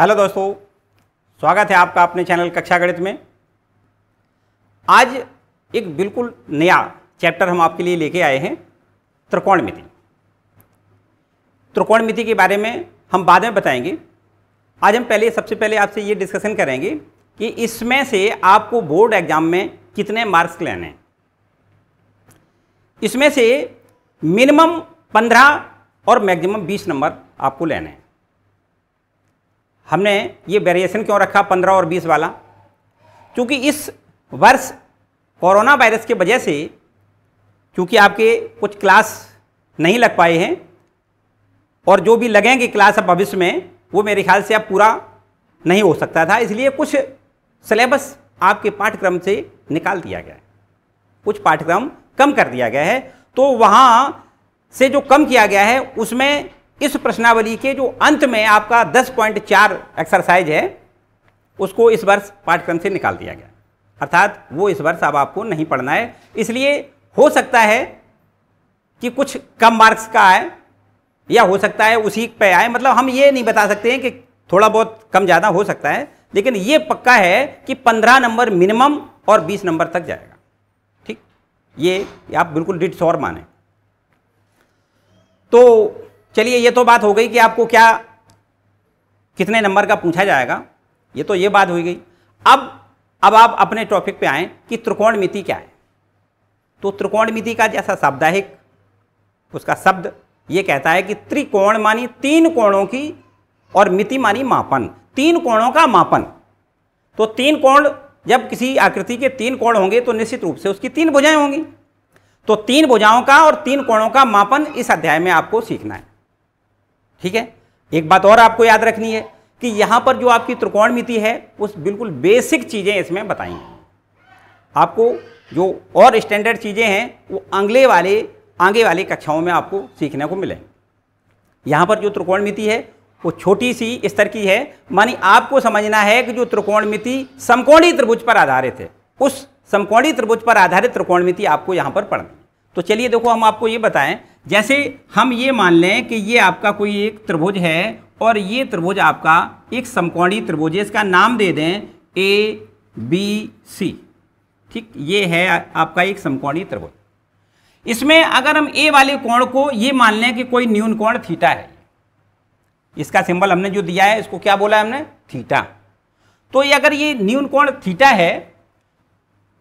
hello दोस्तों स्वागत है आपका अपने चैनल कक्षा गणित में आज एक बिल्कुल नया चैप्टर हम आपके लिए लेके आए हैं त्रिकोणमिति त्रिकोणमिति के बारे में हम बाद में बताएंगे आज हम पहले सबसे पहले आपसे ये डिस्कशन करेंगे कि इसमें से आपको बोर्ड एग्जाम में कितने मार्क्स लेने हैं इसमें से मिनिमम पंद्रह और मैक्सिमम बीस नंबर आपको लेने हैं हमने ये वेरिएशन क्यों रखा पंद्रह और बीस वाला क्योंकि इस वर्ष कोरोना वायरस के वजह से क्योंकि आपके कुछ क्लास नहीं लग पाए हैं और जो भी लगेंगे क्लास अब भविष्य में वो मेरे ख्याल से अब पूरा नहीं हो सकता था इसलिए कुछ सिलेबस आपके पाठ्यक्रम से निकाल दिया गया है कुछ पाठ्यक्रम कम कर दिया गया है तो वहाँ से जो कम किया गया है उसमें इस प्रश्नावली के जो अंत में आपका 10.4 एक्सरसाइज है उसको इस वर्ष पाठ्यक्रम से निकाल दिया गया अर्थात वो इस वर्ष अब आपको नहीं पढ़ना है इसलिए हो सकता है कि कुछ कम मार्क्स का आए या हो सकता है उसी पे आए मतलब हम ये नहीं बता सकते हैं कि थोड़ा बहुत कम ज़्यादा हो सकता है लेकिन ये पक्का है कि पंद्रह नंबर मिनिमम और बीस नंबर तक जाएगा ठीक ये आप बिल्कुल डिट्स और माने तो चलिए ये तो बात हो गई कि आपको क्या कितने नंबर का पूछा जाएगा ये तो ये बात हो गई अब अब आप अपने टॉपिक पे आए कि त्रिकोण मिति क्या है तो त्रिकोण मिति का जैसा साप्ताहिक उसका शब्द ये कहता है कि त्रिकोण मानी तीन कोणों की और मिति मानी मापन तीन कोणों का मापन तो तीन कोण जब किसी आकृति के तीन कोण होंगे तो निश्चित रूप से उसकी तीन भुजाएं होंगी तो तीन भुजाओं का और तीन कोणों का मापन इस अध्याय में आपको सीखना है ठीक है एक बात और आपको याद रखनी है कि यहां पर जो आपकी मिति है उस बिल्कुल बेसिक चीज़ें इसमें बताई हैं आपको जो और स्टैंडर्ड चीज़ें हैं वो अगले वाले आगे वाले कक्षाओं में आपको सीखने को मिले यहां पर जो मिति है वो छोटी सी स्तर की है मानी आपको समझना है कि जो मिति समकोणी त्रिभुज पर आधारित है उस समकोणी त्रिभुज पर आधारित मिति आपको यहां पर पढ़ना तो चलिए देखो हम आपको ये बताएं जैसे हम ये मान लें कि ये आपका कोई एक त्रिभुज है और ये त्रिभुज आपका एक समकोणी त्रिभुज है इसका नाम दे दें ए बी सी ठीक ये है आपका एक समकोणी त्रिभुज इसमें अगर हम ए वाले कोण को ये मान लें कि कोई न्यून कोण थीटा है इसका सिंबल हमने जो दिया है इसको क्या बोला है हमने थीटा तो ये अगर ये न्यून कोण थीटा है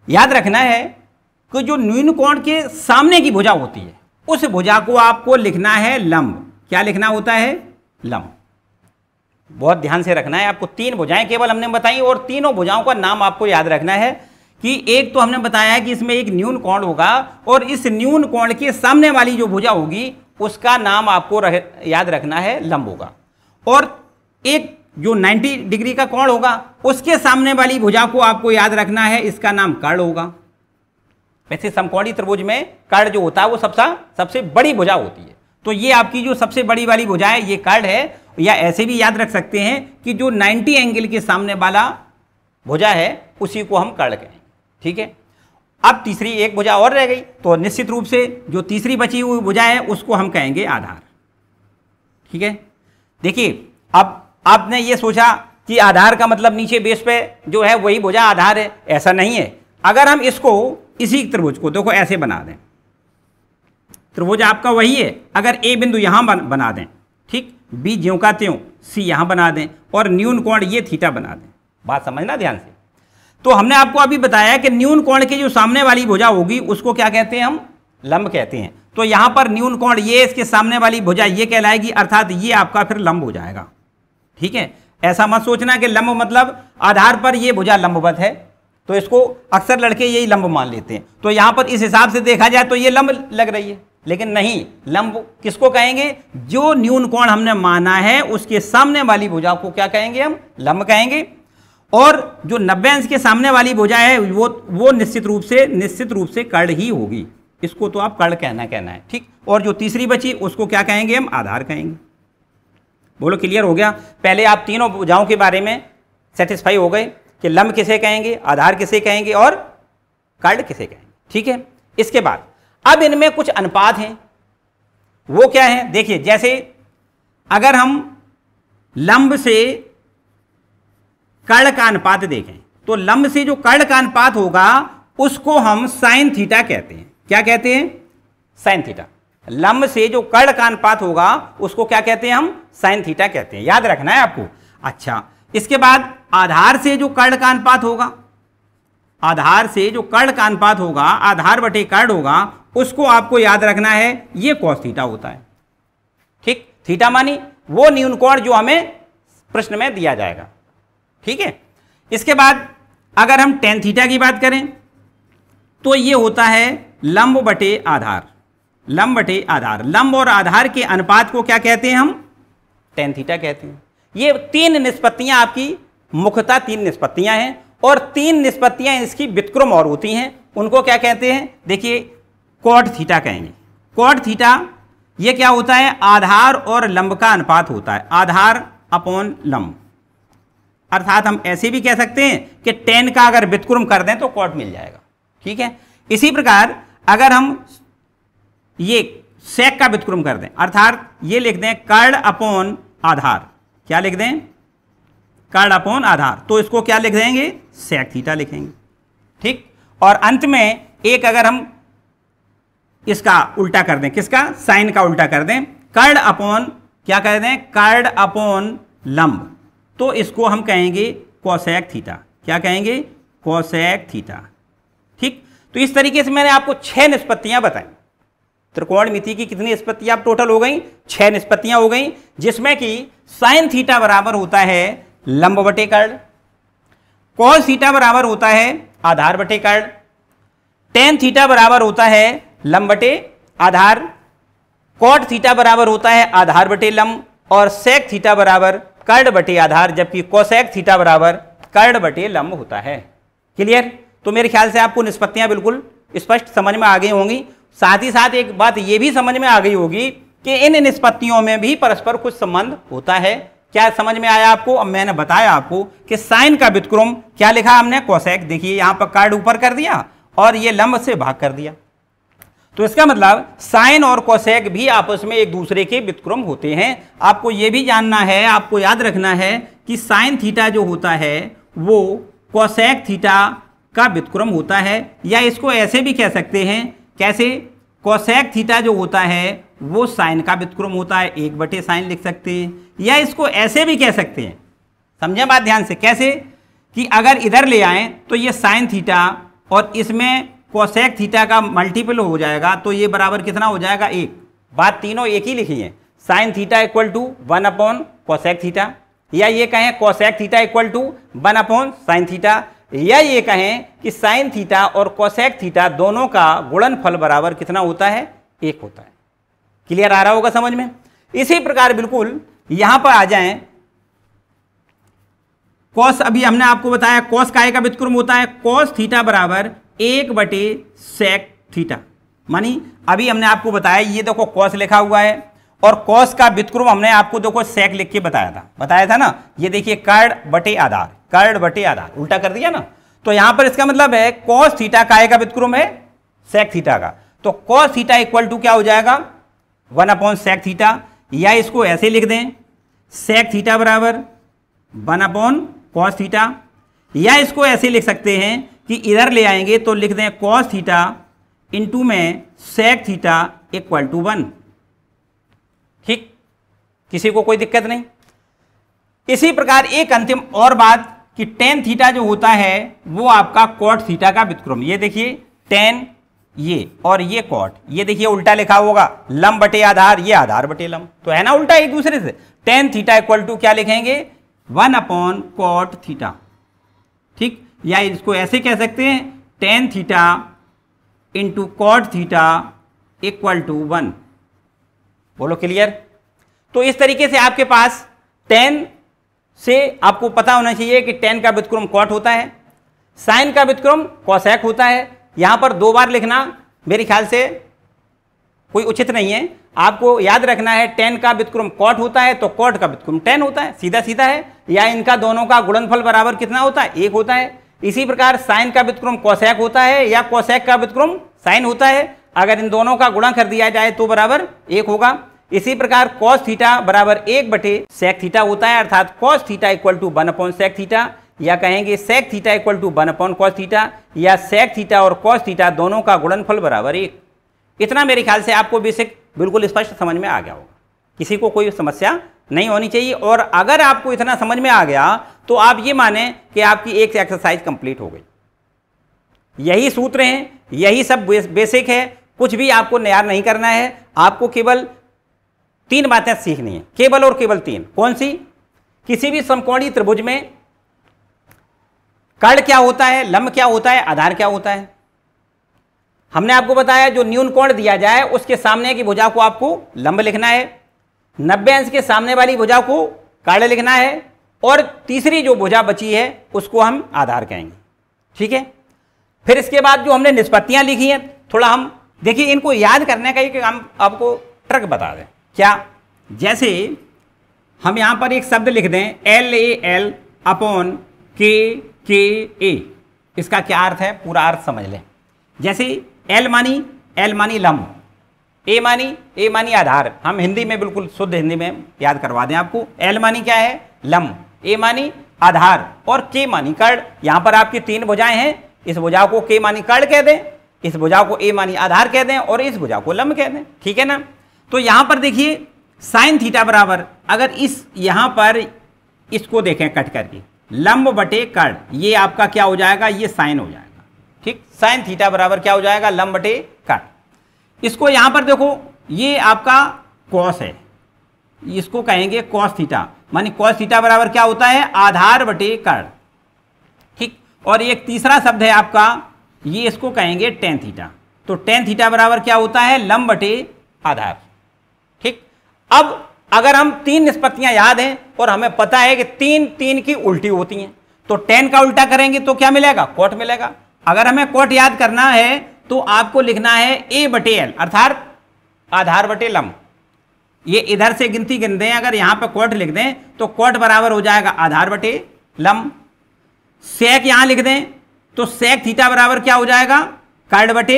याद रखना है कि जो न्यून कोण के सामने की भुजा होती है उस भुजा को आपको लिखना है लंब क्या लिखना होता है लंब बहुत ध्यान से रखना है आपको तीन भुजाएं केवल हमने बताई और तीनों भुजाओं का नाम आपको याद रखना है कि एक तो हमने बताया है कि इसमें एक न्यून कोण होगा और इस न्यून कोण के सामने वाली जो भुजा होगी उसका नाम आपको रह, याद रखना है लंब होगा और एक जो 90 डिग्री का कोण होगा उसके सामने वाली भुजा को आपको याद रखना है इसका नाम कर्ण होगा वैसे समकोणी त्रिभुज में कर्ण जो होता है वो सबसे सबसे बड़ी भुजा होती है तो ये आपकी जो सबसे बड़ी वाली भुजा है ये कर्ण है या ऐसे भी याद रख सकते हैं कि जो 90 एंगल के सामने वाला भुजा है उसी को हम कर्ण कहेंगे ठीक है अब तीसरी एक भुजा और रह गई तो निश्चित रूप से जो तीसरी बची हुई भुजा है उसको हम कहेंगे आधार ठीक है देखिए अब आपने ये सोचा कि आधार का मतलब नीचे बेस पे जो है वही भुजा आधार है ऐसा नहीं है अगर हम इसको इसी त्रिभुज को देखो ऐसे बना दें त्रिभुज आपका वही है अगर ए बिंदु यहां बना दें ठीक बी ज्यों का त्यों सी यहां बना दें और न्यून कोण ये थीटा बना दें बात समझना ध्यान से तो हमने आपको अभी बताया कि न्यून कोण की जो सामने वाली भुजा होगी उसको क्या कहते हैं हम लंब कहते हैं तो यहां पर न्यून कोण ये इसके सामने वाली भुजा ये कहलाएगी अर्थात ये आपका फिर लंब हो जाएगा ठीक है ऐसा मत सोचना कि लंब मतलब आधार पर ये भुजा लंबवत है तो इसको अक्सर लड़के यही लंब मान लेते हैं तो यहां पर इस हिसाब से देखा जाए तो ये लंब लग रही है लेकिन नहीं लंब किसको कहेंगे जो न्यून कोण हमने माना है उसके सामने वाली भुजा को क्या कहेंगे हम लंब कहेंगे और जो नब्बे अंश के सामने वाली भुजा है वो वो निश्चित रूप से निश्चित रूप से कर्ण ही होगी इसको तो आप कर्ण कहना कहना है ठीक और जो तीसरी बची उसको क्या कहेंगे हम आधार कहेंगे बोलो क्लियर हो गया पहले आप तीनों भुजाओं के बारे में सेटिस्फाई हो गए कि लंब किसे कहेंगे आधार किसे कहेंगे और कर्ण किसे कहेंगे ठीक है इसके बाद अब इनमें कुछ अनुपात हैं वो क्या है देखिए जैसे अगर हम लंब से कर्ण का अनुपात देखें तो लंब से जो कर्ण का अनुपात होगा उसको हम साइन थीटा कहते हैं क्या कहते हैं साइन थीटा लंब से जो कर्ण का अनुपात होगा उसको क्या कहते हैं हम साइन थीटा कहते हैं याद रखना है आपको अच्छा इसके बाद आधार से जो कर्ण का अनुपात होगा आधार से जो कर्ण का अनुपात होगा आधार बटे कर्ण होगा उसको आपको याद रखना है ये कॉस थीटा होता है ठीक थीटा मानी वो न्यून कोण जो हमें प्रश्न में दिया जाएगा ठीक है इसके बाद अगर हम टेन थीटा की बात करें तो ये होता है लंब बटे आधार लंब बटे आधार लंब और आधार के अनुपात को क्या कहते हैं हम टेन थीटा कहते हैं ये तीन निष्पत्तियां आपकी मुख्यतः तीन निष्पत्तियां हैं और तीन निष्पत्तियां इसकी व्युतक्रम और होती हैं उनको क्या कहते हैं देखिए कॉट थीटा कहेंगे कॉट थीटा ये क्या होता है आधार और लंब का अनुपात होता है आधार अपॉन लंब अर्थात हम ऐसे भी कह सकते हैं कि टेन का अगर व्युतक्रम कर दें तो कॉट मिल जाएगा ठीक है इसी प्रकार अगर हम ये सेक का व्युतक्रम कर दें अर्थात ये लिख दें कर्ण अपॉन आधार क्या लिख दें कर्ण अपोन आधार तो इसको क्या लिख देंगे सेक थीटा लिखेंगे ठीक और अंत में एक अगर हम इसका उल्टा कर दें किसका साइन का उल्टा कर दें कर्ण अपोन क्या कह दें कर्ण अपोन लंब तो इसको हम कहेंगे कौशैक थीटा क्या कहेंगे कॉसेक थीटा ठीक तो इस तरीके से मैंने आपको छह निष्पत्तियां बताई त्रिकोण मिति की कितनी निष्पत्तियां टोटल हो गई छह निष्पत्तियां हो गई जिसमें कि साइन थीटा बराबर होता है लंब बटे कर्ण कौन थीटा बराबर होता है आधार बटे कर्ण टेन थीटा बराबर होता है लंब बटे आधार कॉट थीटा बराबर होता है आधार बटे लंब और सेक थीटा बराबर कर्ण बटे आधार जबकि कोसेक थीटा बराबर कर्ण बटे लंब होता है क्लियर तो मेरे ख्याल से आपको निष्पत्तियां बिल्कुल स्पष्ट समझ में आ गई होंगी साथ ही साथ एक बात यह भी समझ में आ गई होगी कि इन निष्पत्तियों में भी परस्पर कुछ संबंध होता है क्या समझ में आया आपको अब मैंने बताया आपको कि साइन का व्युतक्रम क्या लिखा हमने कौशेक देखिए यहां पर कार्ड ऊपर कर दिया और ये लंब से भाग कर दिया तो इसका मतलब साइन और कोसेक भी आपस में एक दूसरे के व्युतक्रम होते हैं आपको ये भी जानना है आपको याद रखना है कि साइन थीटा जो होता है वो कोसेक थीटा का व्युतक्रम होता है या इसको ऐसे भी कह सकते हैं कैसे कोसेक थीटा जो होता है वो साइन का व्युतक्रम होता है एक बटे साइन लिख सकते हैं या इसको ऐसे भी कह सकते हैं समझे बात ध्यान से कैसे कि अगर इधर ले आए तो ये साइन थीटा और इसमें कोसेक थीटा का मल्टीपल हो जाएगा तो ये बराबर कितना हो जाएगा एक बात तीनों एक ही लिखी है sine theta equal to one upon cosec theta या ये कहें cosec theta equal to one upon sine theta या ये कहें कि साइन थीटा और कोसेक थीटा दोनों का गुणनफल बराबर कितना होता है एक होता है क्लियर आ रहा होगा समझ में इसी प्रकार बिल्कुल यहां पर आ जाएं कॉस अभी हमने आपको बताया कॉस काय का व्युतक्रम होता है कॉस थीटा बराबर एक बटे सेक थीटा मानी अभी हमने आपको बताया ये देखो कॉस लिखा हुआ है और कॉस का व्युतक्रम हमने आपको देखो सेक लिख के बताया था बताया था ना ये देखिए कर्ण बटे आधार कर्ण बटे आधार उल्टा कर दिया ना तो यहां पर इसका मतलब है कॉस थीटा काय का व्युतक्रम है सेक थीटा का तो कॉस थीटा इक्वल टू क्या हो जाएगा वन अपॉन सेक थीटा या इसको ऐसे लिख दें सेक थीटा बराबर वन अपॉन कॉस थीटा या इसको ऐसे लिख सकते हैं कि इधर ले आएंगे तो लिख दें कॉस थीटा इंटू में sec theta equal to one किसी को कोई दिक्कत नहीं इसी प्रकार एक अंतिम और बात कि टेन थीटा जो होता है वो आपका कॉट थीटा का व्युतक्रम ये देखिए टेन ये और ये कॉट ये देखिए उल्टा लिखा होगा लम बटे आधार ये आधार बटे लम तो है ना उल्टा एक दूसरे से टेन थीटा इक्वल टू क्या लिखेंगे वन अपॉन कॉट थीटा ठीक या इसको ऐसे कह सकते हैं tan theta into cot theta equal to one बोलो क्लियर तो इस तरीके से आपके पास टेन से आपको पता होना चाहिए कि टेन का व्यतिक्रम कॉट होता है साइन का व्यतिक्रम कॉसैक होता है यहाँ पर दो बार लिखना मेरे ख्याल से कोई उचित नहीं है आपको याद रखना है टेन का व्यतिक्रम कॉट होता है तो कॉट का व्यतिक्रम टेन होता है सीधा सीधा है या इनका दोनों का गुणनफल बराबर कितना होता है एक होता है इसी प्रकार साइन का व्यतिक्रम कॉसैक होता है या कॉसैक का व्यतिक्रम साइन होता है अगर इन दोनों का गुणा कर दिया जाए तो बराबर एक होगा इसी प्रकार कॉस थीटा बराबर एक बटे सेक थीटा होता है अर्थात cos theta equal to one upon sec theta या कहेंगे sec theta equal to one upon cos theta या सेक थीटा और कॉस थीटा दोनों का गुणनफल बराबर एक इतना मेरे ख्याल से आपको बेसिक बिल्कुल स्पष्ट समझ में आ गया होगा किसी को कोई समस्या नहीं होनी चाहिए और अगर आपको इतना समझ में आ गया तो आप ये माने कि आपकी एक एक्सरसाइज कंप्लीट हो गई यही सूत्र हैं यही सब बेसिक है कुछ भी आपको नया नहीं करना है आपको केवल तीन बातें सीखनी है केवल और केवल तीन कौन सी किसी भी समकोणी त्रिभुज में कर्ण क्या होता है लंब क्या होता है आधार क्या होता है हमने आपको बताया जो न्यून कोण दिया जाए उसके सामने की भुजा को आपको लंब लिखना है नब्बे अंश के सामने वाली भुजा को कर्ण लिखना है और तीसरी जो भुजा बची है उसको हम आधार कहेंगे ठीक है फिर इसके बाद जो हमने निष्पत्तियां लिखी हैं थोड़ा हम देखिए इनको याद करने का ही हम आपको ट्रक बता दें क्या जैसे हम यहां पर एक शब्द लिख दें एल ए एल अपॉन के के ए इसका क्या अर्थ है पूरा अर्थ समझ लें जैसे एल मानी एल मानी लम ए मानी ए मानी आधार हम हिंदी में बिल्कुल शुद्ध हिंदी में याद करवा दें आपको एल मानी क्या है लम ए मानी आधार और के मानी कर्ण यहां पर आपकी तीन भुजाएं हैं इस भुजा को के मानी कर्ण कह दें इस भुजा को ए मानी आधार कह दें और इस भुजा को लम कह दें ठीक है ना तो यहां पर देखिए साइन थीटा बराबर अगर इस यहां पर इसको देखें कट करके लंब बटे कर्ण ये आपका क्या हो जाएगा ये साइन हो जाएगा ठीक साइन थीटा बराबर क्या हो जाएगा लंब बटे कर्ण इसको यहां पर देखो ये आपका कॉस है इसको कहेंगे कॉस थीटा मानी कॉस थीटा बराबर क्या होता है आधार बटे कर्ण ठीक और एक तीसरा शब्द है आपका ये इसको कहेंगे टेन थीटा तो टेन थीटा बराबर क्या होता है लंब बटे आधार अब अगर हम तीन निष्पत्तियां याद हैं और हमें पता है कि तीन तीन की उल्टी होती हैं तो टेन का उल्टा करेंगे तो क्या मिलेगा कोट मिलेगा अगर हमें कोट याद करना है तो आपको लिखना है ए बटे एल अर्थात आधार बटे लम ये इधर से गिनती गिन दें अगर यहां पर कोट लिख दें तो कोट बराबर हो जाएगा आधार बटे लम सेक यहां लिख दें तो सेक थीटा बराबर क्या हो जाएगा कर्ड बटे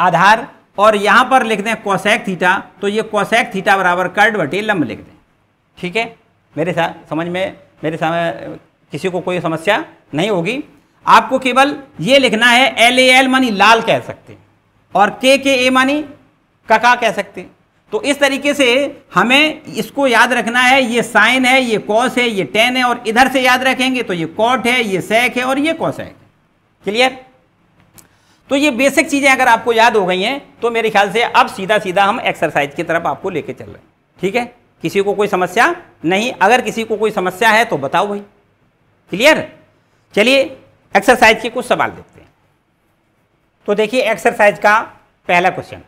आधार और यहाँ पर लिख दें कोसैक थीटा तो ये कोसैक थीटा बराबर कर्ड बटे लंब लिख दें ठीक है मेरे साथ समझ में मेरे समय किसी को कोई समस्या नहीं होगी आपको केवल ये लिखना है एल ए एल मानी लाल कह सकते हैं और के के ए मानी कका कह सकते हैं तो इस तरीके से हमें इसको याद रखना है ये साइन है ये कॉस है ये टेन है और इधर से याद रखेंगे तो ये कॉट है ये सेक है और ये कॉस है क्लियर तो ये बेसिक चीज़ें अगर आपको याद हो गई हैं तो मेरे ख्याल से अब सीधा सीधा हम एक्सरसाइज की तरफ आपको लेके चल रहे हैं ठीक है किसी को कोई समस्या नहीं अगर किसी को कोई समस्या है तो बताओ भाई क्लियर चलिए एक्सरसाइज के कुछ सवाल देखते हैं तो देखिए एक्सरसाइज का पहला क्वेश्चन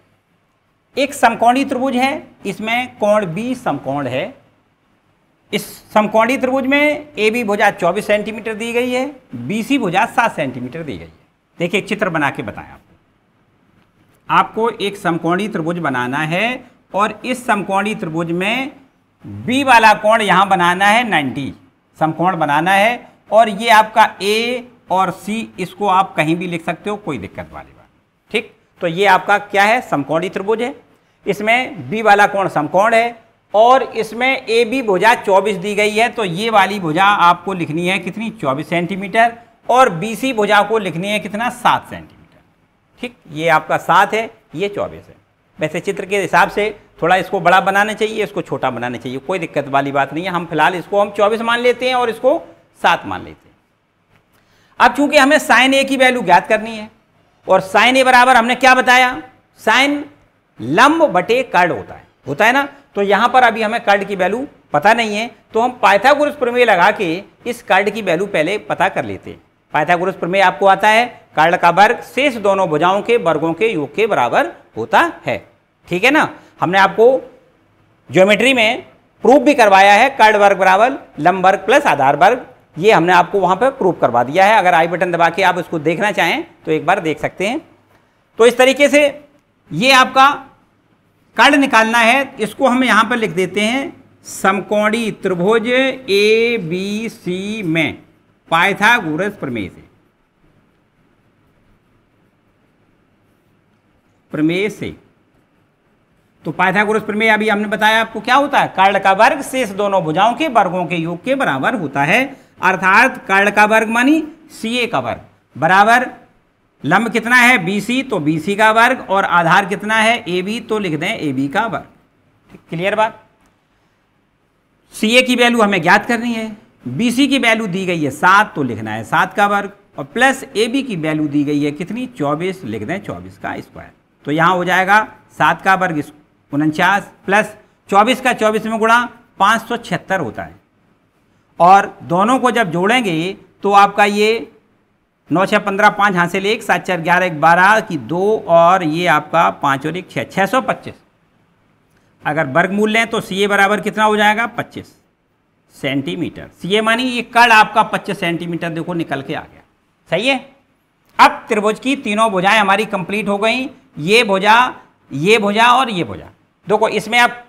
एक समकोणी त्रिभुज है इसमें कोण बी समकोण है इस समकोणी त्रिभुज में ए बी भुजा 24 सेंटीमीटर दी गई है बी सी भुजा 7 सेंटीमीटर दी गई देखिए एक चित्र बना के बताएं आपको आपको एक समकोणी त्रिभुज बनाना है और इस समकोणी त्रिभुज में बी वाला कोण यहाँ बनाना है 90 समकोण बनाना है और ये आपका ए और सी इसको आप कहीं भी लिख सकते हो कोई दिक्कत वाली बात ठीक तो ये आपका क्या है समकोणी त्रिभुज है इसमें बी वाला कोण समकोण है और इसमें ए बी भुजा 24 दी गई है तो ये वाली भुजा आपको लिखनी है कितनी 24 सेंटीमीटर और बीसी भुजा को लिखनी है कितना सात सेंटीमीटर ठीक ये आपका सात है ये चौबीस है वैसे चित्र के हिसाब से थोड़ा इसको बड़ा बनाना चाहिए इसको छोटा बनाना चाहिए कोई दिक्कत वाली बात नहीं है हम फिलहाल इसको हम चौबीस मान लेते हैं और इसको सात मान लेते हैं अब चूंकि हमें साइन ए की वैल्यू ज्ञात करनी है और साइन ए बराबर हमने क्या बताया साइन लंब बटे कर्ड होता है होता है ना तो यहां पर अभी हमें कर्ड की वैल्यू पता नहीं है तो हम पाइथागोरस प्रमेय लगा के इस कर्ड की वैल्यू पहले पता कर लेते हैं पाइथागोरस प्रमेय आपको आता है कर्ण का वर्ग शेष दोनों भुजाओं के वर्गों के योग के बराबर होता है ठीक है ना हमने आपको ज्योमेट्री में प्रूफ भी करवाया है कर्ण वर्ग बराबर लंब वर्ग प्लस आधार वर्ग ये हमने आपको वहां पर प्रूफ करवा दिया है अगर आई बटन दबा के आप उसको देखना चाहें तो एक बार देख सकते हैं तो इस तरीके से ये आपका कर्ण निकालना है इसको हम यहां पर लिख देते हैं समकोणी त्रिभुज ए बी सी में पाइथागोरस प्रमेय से प्रमेय से तो पाइथागोरस प्रमेय अभी हमने बताया आपको क्या होता है कर्ण का वर्ग शेष दोनों भुजाओं के वर्गों के योग के बराबर होता है अर्थात कर्ण का वर्ग मानी सी ए का वर्ग बराबर लंब कितना है बीसी तो बीसी का वर्ग और आधार कितना है ए बी तो लिख दें ए बी का वर्ग क्लियर बात सी ए की वैल्यू हमें ज्ञात करनी है सी की वैल्यू दी गई है सात तो लिखना है सात का वर्ग और प्लस ए बी की वैल्यू दी गई है कितनी चौबीस लिख दें चौबीस का स्क्वायर तो यहाँ हो जाएगा सात का वर्ग उनचास प्लस चौबीस का चौबीस में गुणा पाँच सौ छिहत्तर होता है और दोनों को जब जोड़ेंगे तो आपका ये नौ छः पंद्रह पाँच ले एक सात चार ग्यारह एक बारह की दो और ये आपका पाँच और एक छः छः सौ पच्चीस अगर वर्ग लें तो सी ए बराबर कितना हो जाएगा पच्चीस सेंटीमीटर ये मानी ये कड़ आपका 25 सेंटीमीटर देखो निकल के आ गया सही है अब त्रिभुज की तीनों भुजाएं हमारी कंप्लीट हो गई ये भुजा ये भुजा और ये भुजा देखो इसमें आप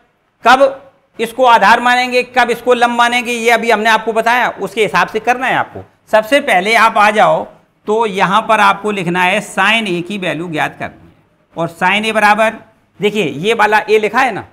कब इसको आधार मानेंगे कब इसको लंब मानेंगे ये अभी हमने आपको बताया उसके हिसाब से करना है आपको सबसे पहले आप आ जाओ तो यहां पर आपको लिखना है साइन ए की वैल्यू ज्ञात करनी है और साइन ए बराबर देखिए ये वाला ए लिखा है ना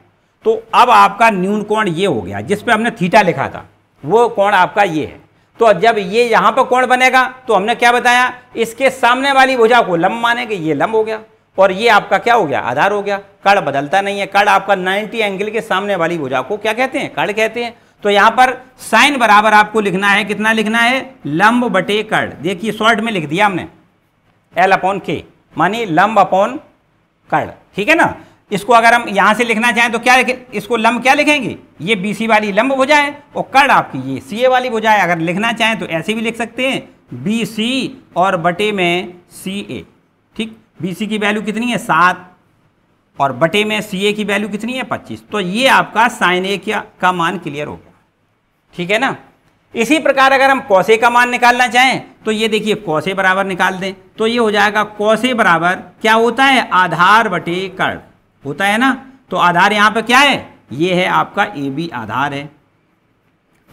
तो अब आपका न्यून कोण ये हो गया जिस पे हमने थीटा लिखा था वो कोण आपका ये है तो जब ये यहां पर कोण बनेगा तो हमने क्या बताया इसके सामने वाली भुजा को लंब मानेंगे ये लंब हो गया और ये आपका क्या हो गया आधार हो गया कड़ बदलता नहीं है कड़ आपका 90 एंगल के सामने वाली भुजा को क्या कहते हैं कड़ कहते हैं तो यहां पर साइन बराबर आपको लिखना है कितना लिखना है लंब बटे कड़ देखिए शॉर्ट में लिख दिया हमने एल अपॉन के मानी लंब अपॉन कड़ ठीक है ना इसको अगर हम यहाँ से लिखना चाहें तो क्या इसको लंब क्या लिखेंगे ये सी वाली लंब हो जाए और कर्ण आपकी ये ए वाली हो जाए अगर लिखना चाहें तो ऐसे भी लिख सकते हैं बी सी और बटे में सी ए ठीक बी सी की वैल्यू कितनी है सात और बटे में सी ए की वैल्यू कितनी है पच्चीस तो ये आपका साइन ए का मान क्लियर हो गया ठीक है ना इसी प्रकार अगर हम कौशे का मान निकालना चाहें तो ये देखिए कौशे बराबर निकाल दें तो ये हो जाएगा कौशे बराबर क्या होता है आधार बटे कर्ण होता है ना तो आधार यहां पर क्या है ये है आपका ए बी आधार है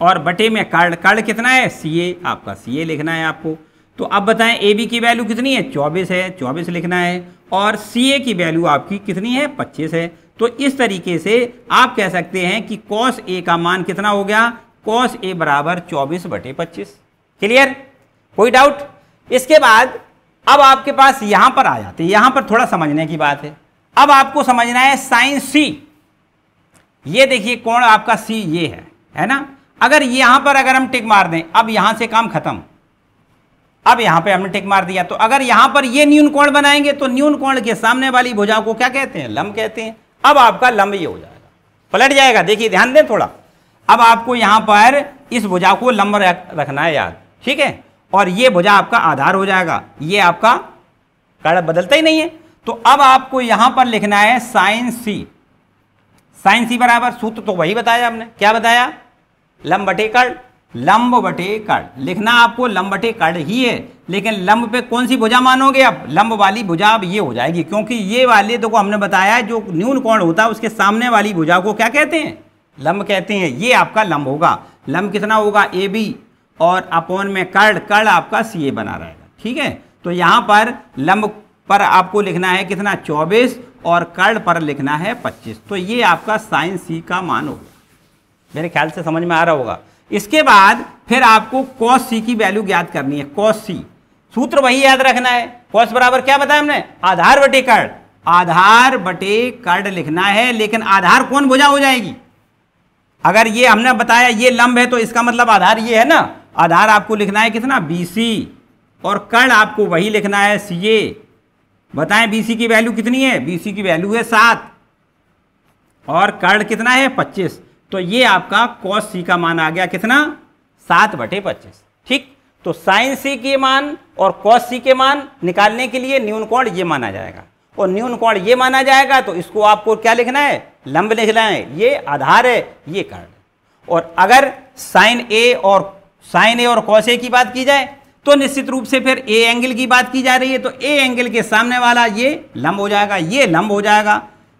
और बटे में कर्ण कर्ण कितना है सी ए आपका सी ए लिखना है आपको तो अब बताएं ए बी की वैल्यू कितनी है चौबीस है चौबीस लिखना है और सी ए की वैल्यू आपकी कितनी है पच्चीस है तो इस तरीके से आप कह सकते हैं कि कॉस ए का मान कितना हो गया कॉस ए बराबर चौबीस बटे पच्चीस क्लियर कोई डाउट इसके बाद अब आपके पास यहां पर आ जाते हैं पर थोड़ा समझने की बात है अब आपको समझना है साइन सी ये देखिए कोण आपका सी ये है है ना अगर यहां पर अगर हम टिक मार दें अब यहां से काम खत्म अब यहां पे हमने टिक मार दिया तो अगर यहां पर ये न्यून कोण बनाएंगे तो न्यून कोण के सामने वाली भुजाओं को क्या कहते हैं लंब कहते हैं अब आपका लंब ये हो जाएगा पलट जाएगा देखिए ध्यान दें थोड़ा अब आपको यहां पर इस भुजा को लंब रखना है याद ठीक है और ये भुजा आपका आधार हो जाएगा ये आपका कड़ बदलता ही नहीं है तो अब आपको यहां पर लिखना है साइन सी साइन सी बराबर सूत्र तो वही बताया हमने क्या बताया लंबटे कर्ण लंब बटे कर्ण लिखना आपको लंबटे कर्ण ही है लेकिन लंब पे कौन सी भुजा मानोगे अब लंब वाली भुजा अब ये हो जाएगी क्योंकि ये वाले तो को हमने बताया है जो न्यून कोण होता है उसके सामने वाली भुजा को क्या कहते हैं लंब कहते हैं ये आपका लंब होगा लंब कितना होगा ए बी और अपोन में कर्ण कर्ण आपका सी ए बना रहेगा ठीक है तो यहां पर लंब पर आपको लिखना है कितना चौबीस और कर्ण पर लिखना है पच्चीस तो ये आपका साइन सी का मान होगा मेरे ख्याल से समझ में आ रहा होगा इसके बाद फिर आपको कॉस सी की वैल्यू ज्ञात करनी है कॉस सी सूत्र वही याद रखना है कॉस बराबर क्या बताया हमने आधार बटे कर्ण आधार बटे कर्ण लिखना है लेकिन आधार कौन भुजा हो जाएगी अगर ये हमने बताया ये लंब है तो इसका मतलब आधार ये है ना आधार आपको लिखना है कितना बी और कर्ण आपको वही लिखना है सी बताएं बीसी की वैल्यू कितनी है बीसी की वैल्यू है सात और कर्ण कितना है पच्चीस तो ये आपका कॉस सी का मान आ गया कितना सात बटे पच्चीस ठीक तो साइन सी के मान और कॉस सी के मान निकालने के लिए न्यून कोण ये माना जाएगा और न्यून कोण ये माना जाएगा तो इसको आपको क्या लिखना है लंब लिखना है ये आधार है ये कर्ण और अगर साइन ए और साइन ए और कॉस ए की बात की जाए तो निश्चित रूप से फिर ए एंगल की बात की जा रही है तो ए एंगल के सामने वाला ये लंब हो जाएगा ये लंब हो जाएगा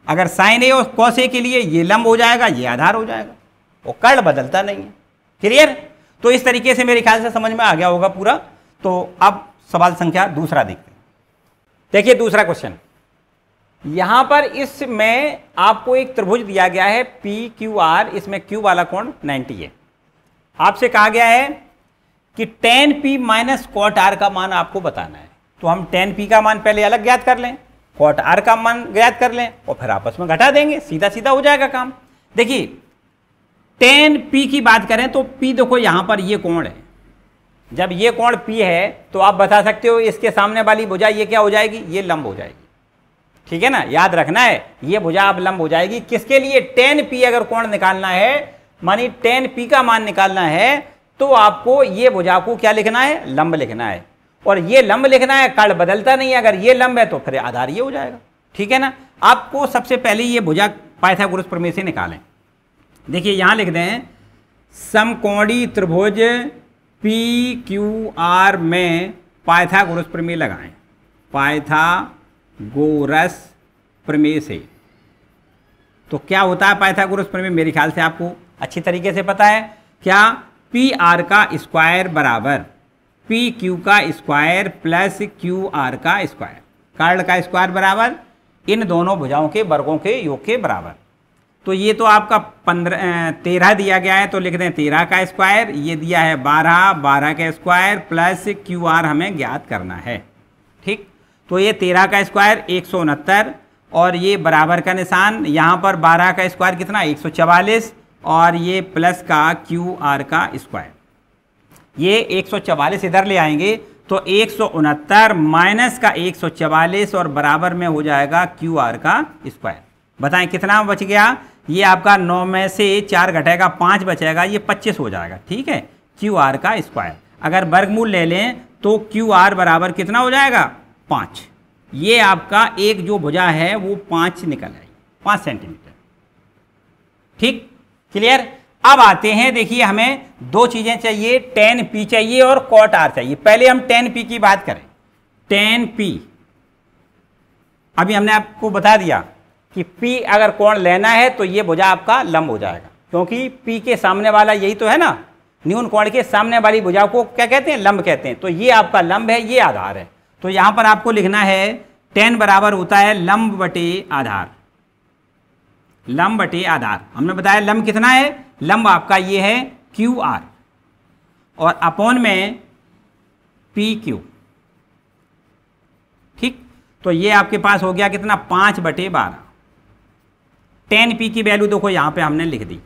अगर साइन ए और कौश ए के लिए ये लंब हो जाएगा ये आधार हो जाएगा वो कर्ण बदलता नहीं है क्लियर तो इस तरीके से मेरे ख्याल से समझ में आ गया होगा पूरा तो अब सवाल संख्या दूसरा देखते हैं देखिए दूसरा क्वेश्चन यहां पर इसमें आपको एक त्रिभुज दिया गया है पी क्यू आर इसमें क्यू वाला कोण 90 है आपसे कहा गया है कि tan P minus cot R का मान आपको बताना है तो हम टेन पी का मान पहले अलग ज्ञात कर लें कॉट आर का मान ज्ञात कर लें और फिर आपस में घटा देंगे सीधा सीधा हो जाएगा काम देखिए टेन पी की बात करें तो पी देखो यहां पर ये कोण है जब ये कोण पी है तो आप बता सकते हो इसके सामने वाली भुजा ये क्या हो जाएगी ये लंब हो जाएगी ठीक है ना याद रखना है ये भुजा अब लंब हो जाएगी किसके लिए टेन पी अगर कोण निकालना है मानी टेन पी का मान निकालना है तो आपको ये भुजा को क्या लिखना है लंब लिखना है और ये लंब लिखना है कर्ण बदलता नहीं है अगर ये लंब है तो फिर आधार ये हो जाएगा ठीक है ना आपको सबसे पहले ये भुजा पाइथागोरस प्रमेय से निकालें देखिए यहां लिख दें समकोणी त्रिभुज पी क्यू आर में पाइथागोरस प्रमेय लगाएं पाइथागोरस प्रमेय से तो क्या होता है पाइथागोरस प्रमेय मेरे ख्याल से आपको अच्छी तरीके से पता है क्या पी आर का स्क्वायर बराबर पी क्यू का स्क्वायर प्लस क्यू आर का स्क्वायर कर्ण का स्क्वायर बराबर इन दोनों भुजाओं के वर्गों के योग के बराबर तो ये तो आपका पंद्रह तेरह दिया गया है तो लिख दें तेरह का स्क्वायर ये दिया है बारह बारह का स्क्वायर प्लस क्यू आर हमें ज्ञात करना है ठीक तो ये तेरह का स्क्वायर एक सौ उनहत्तर और ये बराबर का निशान यहाँ पर बारह का स्क्वायर कितना एक सौ चवालीस और ये प्लस का क्यू आर का स्क्वायर ये एक सौ चवालीस इधर ले आएंगे तो एक सौ उनहत्तर माइनस का एक सौ चवालीस और बराबर में हो जाएगा क्यू आर का स्क्वायर बताएं कितना बच गया ये आपका नौ में से चार घटेगा पाँच बचेगा ये पच्चीस हो जाएगा ठीक है क्यू आर का स्क्वायर अगर वर्गमूल ले लें तो क्यू आर बराबर कितना हो जाएगा पाँच ये आपका एक जो भुजा है वो पाँच निकल आएगी पाँच सेंटीमीटर ठीक क्लियर अब आते हैं देखिए हमें दो चीज़ें चाहिए टेन पी चाहिए और कॉट आर चाहिए पहले हम टेन पी की बात करें टेन पी अभी हमने आपको बता दिया कि पी अगर कोण लेना है तो ये भुजा आपका लंब हो जाएगा क्योंकि पी के सामने वाला यही तो है ना न्यून कोण के सामने वाली भुजा को क्या कहते हैं लंब कहते हैं तो ये आपका लंब है ये आधार है तो यहां पर आपको लिखना है टेन बराबर होता है लंब बटे आधार लम बटे आधार हमने बताया लम कितना है लम आपका ये है क्यू आर और अपॉन में पी क्यू ठीक तो ये आपके पास हो गया कितना पाँच बटे बारह टेन पी की वैल्यू देखो यहाँ पे हमने लिख दी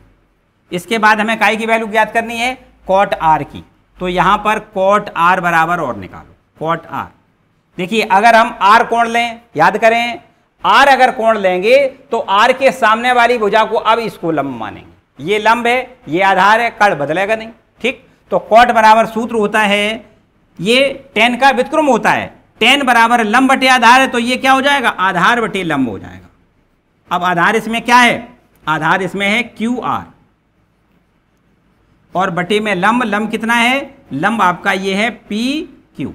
इसके बाद हमें काई की वैल्यू ज्ञात करनी है कॉट आर की तो यहाँ पर कॉट आर बराबर और निकालो कॉट आर देखिए अगर हम आर कोण लें याद करें आर अगर कोण लेंगे तो आर के सामने वाली भुजा को अब इसको लंब मानेंगे ये लंब है ये आधार है कड़ बदलेगा नहीं ठीक तो कॉट बराबर सूत्र होता है ये टेन का व्युतक्रम होता है टेन बराबर लंब बटे आधार है तो ये क्या हो जाएगा आधार बटे लंब हो जाएगा अब आधार इसमें क्या है आधार इसमें है क्यू आर और बटे में लंब लंब कितना है लंब आपका ये है पी क्यू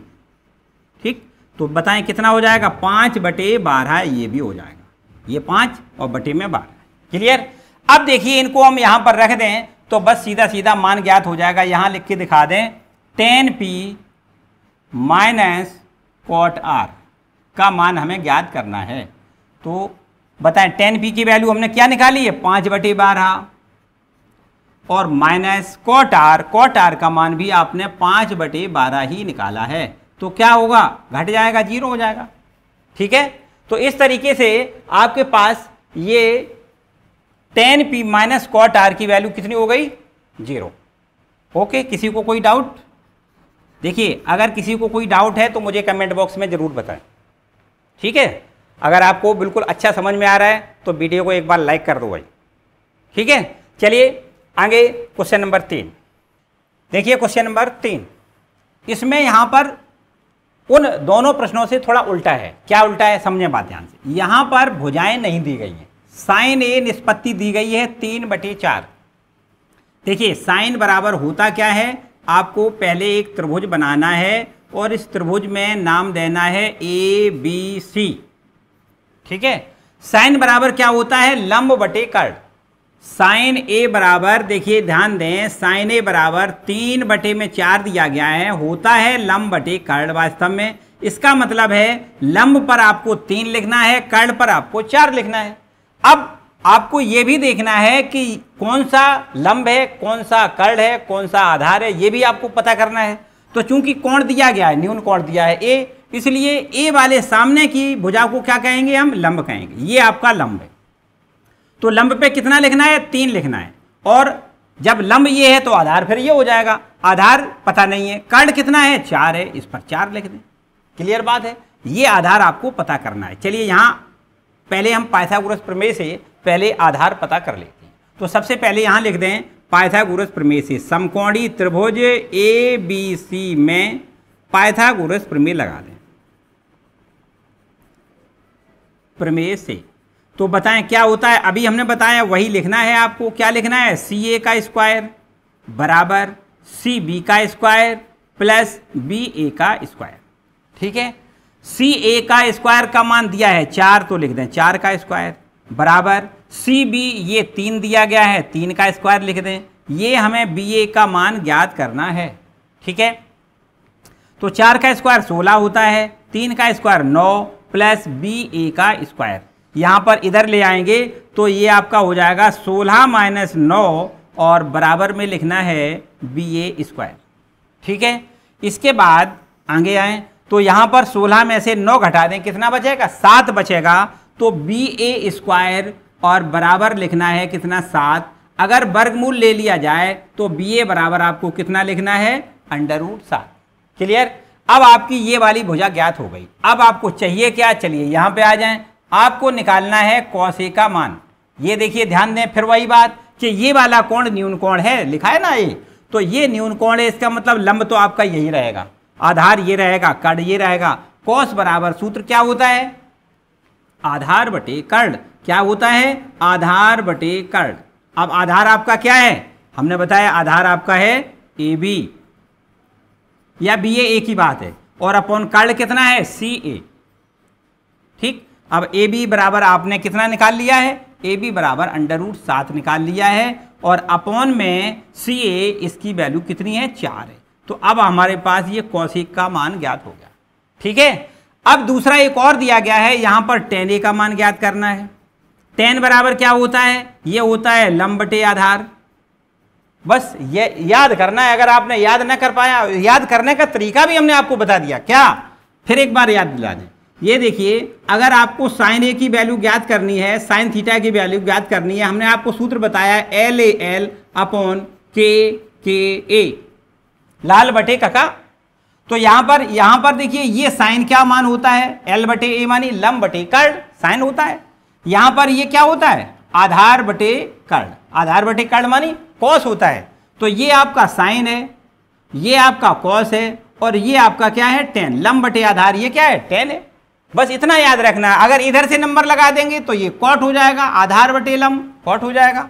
ठीक तो बताएं कितना हो जाएगा पांच बटे बारह ये भी हो जाएगा ये पांच और बटे में बारह क्लियर अब देखिए इनको हम यहां पर रख दें तो बस सीधा सीधा मान ज्ञात हो जाएगा यहां लिख के दिखा दें tan P minus cot R का मान हमें ज्ञात करना है तो बताएं टेन पी की वैल्यू हमने क्या निकाली है पांच बटे बारह और minus cot R cot R का मान भी आपने पांच बटे बारह ही निकाला है तो क्या होगा घट जाएगा जीरो हो जाएगा ठीक है तो इस तरीके से आपके पास ये tan P minus cot R की वैल्यू कितनी हो गई जीरो ओके किसी को कोई डाउट देखिए अगर किसी को कोई डाउट है तो मुझे कमेंट बॉक्स में ज़रूर बताएं ठीक है अगर आपको बिल्कुल अच्छा समझ में आ रहा है तो वीडियो को एक बार लाइक कर दो भाई ठीक है चलिए आगे क्वेश्चन नंबर तीन देखिए क्वेश्चन नंबर तीन इसमें यहाँ पर उन दोनों प्रश्नों से थोड़ा उल्टा है क्या उल्टा है समझे बात ध्यान से यहां पर भुजाएं नहीं दी गई हैं साइन ए निष्पत्ति दी गई है तीन बटे चार देखिए साइन बराबर होता क्या है आपको पहले एक त्रिभुज बनाना है और इस त्रिभुज में नाम देना है ए बी सी ठीक है साइन बराबर क्या होता है लंब बटे कर्ण साइन ए बराबर देखिए ध्यान दें साइन ए बराबर तीन बटे में चार दिया गया है होता है लंब बटे कर्ण वास्तव में इसका मतलब है लंब पर आपको तीन लिखना है कर्ण पर आपको चार लिखना है अब आपको ये भी देखना है कि कौन सा लंब है कौन सा कर्ण है कौन सा आधार है ये भी आपको पता करना है तो चूंकि कोण दिया गया है न्यून कोण दिया है ए इसलिए ए वाले सामने की भुजा को क्या कहेंगे हम लंब कहेंगे ये आपका लंब है तो लंब पे कितना लिखना है तीन लिखना है और जब लंब ये है तो आधार फिर ये हो जाएगा आधार पता नहीं है कर्ण कितना है चार है इस पर चार लिख दें क्लियर बात है ये आधार आपको पता करना है चलिए यहाँ पहले हम पाइथागोरस प्रमेय से पहले आधार पता कर लेते हैं तो सबसे पहले यहाँ लिख दें पाइथागोरस प्रमेय से समकोणी त्रिभुज ए बी सी में पाइथागोरस प्रमेय लगा दें प्रमेय से तो बताएं क्या होता है अभी हमने बताया वही लिखना है आपको क्या लिखना है सी ए का स्क्वायर बराबर सी बी का स्क्वायर प्लस बी ए का स्क्वायर ठीक है सी ए का स्क्वायर का मान दिया है चार तो लिख दें चार का स्क्वायर बराबर सी बी ये तीन दिया गया है तीन का स्क्वायर लिख दें ये हमें बी ए का मान ज्ञात करना है ठीक है तो चार का स्क्वायर सोलह होता है तीन का स्क्वायर नौ प्लस बी ए का स्क्वायर यहाँ पर इधर ले आएंगे तो ये आपका हो जाएगा सोलह माइनस नौ और बराबर में लिखना है बी ए स्क्वायर ठीक है इसके बाद आगे आए तो यहाँ पर सोलह में से नौ घटा दें कितना बचेगा सात बचेगा तो बी ए स्क्वायर और बराबर लिखना है कितना सात अगर वर्गमूल ले लिया जाए तो बी ए बराबर आपको कितना लिखना है अंडर रूट सात क्लियर अब आपकी ये वाली भुजा ज्ञात हो गई अब आपको चाहिए क्या चलिए यहाँ पे आ जाएं आपको निकालना है कौशे का मान ये देखिए ध्यान दें फिर वही बात कि ये वाला कोण न्यून कोण है लिखा है ना ये तो ये न्यून कोण है इसका मतलब लंब तो आपका यही रहेगा आधार ये रहेगा कर्ण ये रहेगा कौश बराबर सूत्र क्या होता है आधार बटे कर्ण क्या होता है आधार बटे कर्ण अब आधार आपका क्या है हमने बताया आधार आपका है ए बी या बी ए की बात है और अपॉन कर्ण कितना है सी ए ठीक अब ए बी बराबर आपने कितना निकाल लिया है ए बी बराबर अंडर रूट सात निकाल लिया है और अपॉन में सी ए इसकी वैल्यू कितनी है चार है तो अब हमारे पास ये कौशिक का मान ज्ञात हो गया ठीक है अब दूसरा एक और दिया गया है यहां पर टेन ए का मान ज्ञात करना है टेन बराबर क्या होता है ये होता है लंब बटे आधार बस ये याद करना है अगर आपने याद ना कर पाया याद करने का तरीका भी हमने आपको बता दिया क्या फिर एक बार याद दिला दें ये देखिए अगर आपको साइन ए की वैल्यू ज्ञात करनी है साइन थीटा की वैल्यू ज्ञात करनी है हमने आपको सूत्र बताया एल ए एल अपॉन के के ए लाल बटे कका तो यहां पर यहां पर देखिए ये साइन क्या मान होता है एल बटे ए मानी लम बटे कर्ण साइन होता है यहां पर ये क्या होता है आधार बटे कर्ण आधार बटे कर्ण मानी कॉस होता है तो ये आपका साइन है ये आपका कॉस है और ये आपका क्या है टेन लम बटे आधार ये क्या है टेन है बस इतना याद रखना है अगर इधर से नंबर लगा देंगे तो ये कॉट हो जाएगा आधार बटे लम कॉट हो जाएगा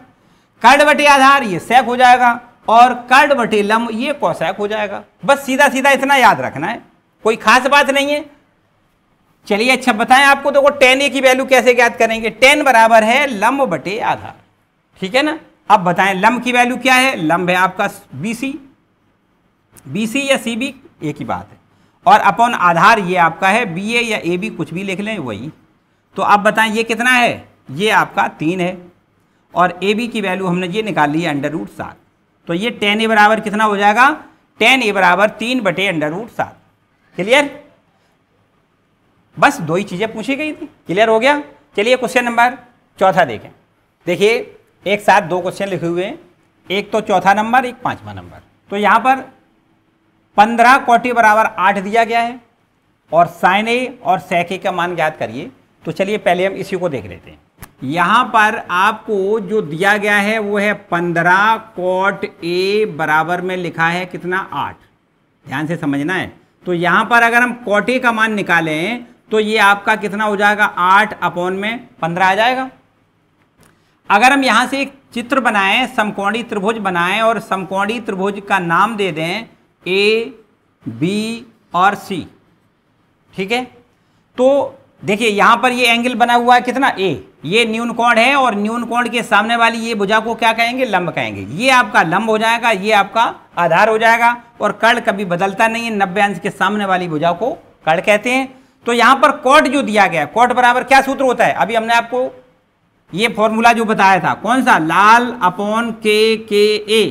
कर्ड बटे आधार ये सेक हो जाएगा और कर्ड बटे लम ये कौशैक हो जाएगा बस सीधा सीधा इतना याद रखना है कोई खास बात नहीं है चलिए अच्छा बताएं आपको देखो तो टेन ए की वैल्यू कैसे याद करेंगे टेन बराबर है लंब बटे आधार ठीक है ना अब बताएं लंब की वैल्यू क्या है लंब है आपका बी सी बी सी या सी बी एक ही बात है और अपॉन आधार ये आपका है बी ए या ए बी कुछ भी लिख लें वही तो आप बताएं ये कितना है ये आपका तीन है और ए बी की वैल्यू हमने ये निकाल ली है अंडर रूट सात तो ये टेन ए बराबर कितना हो जाएगा टेन ए बराबर तीन बटे अंडर रूट सात क्लियर बस दो ही चीज़ें पूछी गई थी क्लियर हो गया चलिए क्वेश्चन नंबर चौथा देखें देखिए एक साथ दो क्वेश्चन लिखे हुए हैं एक तो चौथा नंबर एक पाँचवा नंबर तो यहाँ पर पंद्रह कोटि बराबर आठ दिया गया है और साइन ए और सैक ए का मान ज्ञात करिए तो चलिए पहले हम इसी को देख लेते हैं यहाँ पर आपको जो दिया गया है वो है पंद्रह कोट ए बराबर में लिखा है कितना आठ ध्यान से समझना है तो यहाँ पर अगर हम कोटे का मान निकालें तो ये आपका कितना हो जाएगा आठ अपॉन में पंद्रह आ जाएगा अगर हम यहाँ से एक चित्र बनाएं समकोणी त्रिभुज बनाएं और समकोणी त्रिभुज का नाम दे दें ए बी और सी ठीक है तो देखिए यहां पर ये एंगल बना हुआ है कितना ए ये न्यून कोण है और न्यून कोण के सामने वाली ये भुजा को क्या कहेंगे लंब कहेंगे ये आपका लंब हो जाएगा ये आपका आधार हो जाएगा और कर्ण कभी बदलता नहीं है नब्बे अंश के सामने वाली भुजा को कर्ण कहते हैं तो यहां पर कोट जो दिया गया कोट बराबर क्या सूत्र होता है अभी हमने आपको ये फॉर्मूला जो बताया था कौन सा लाल अपॉन के के ए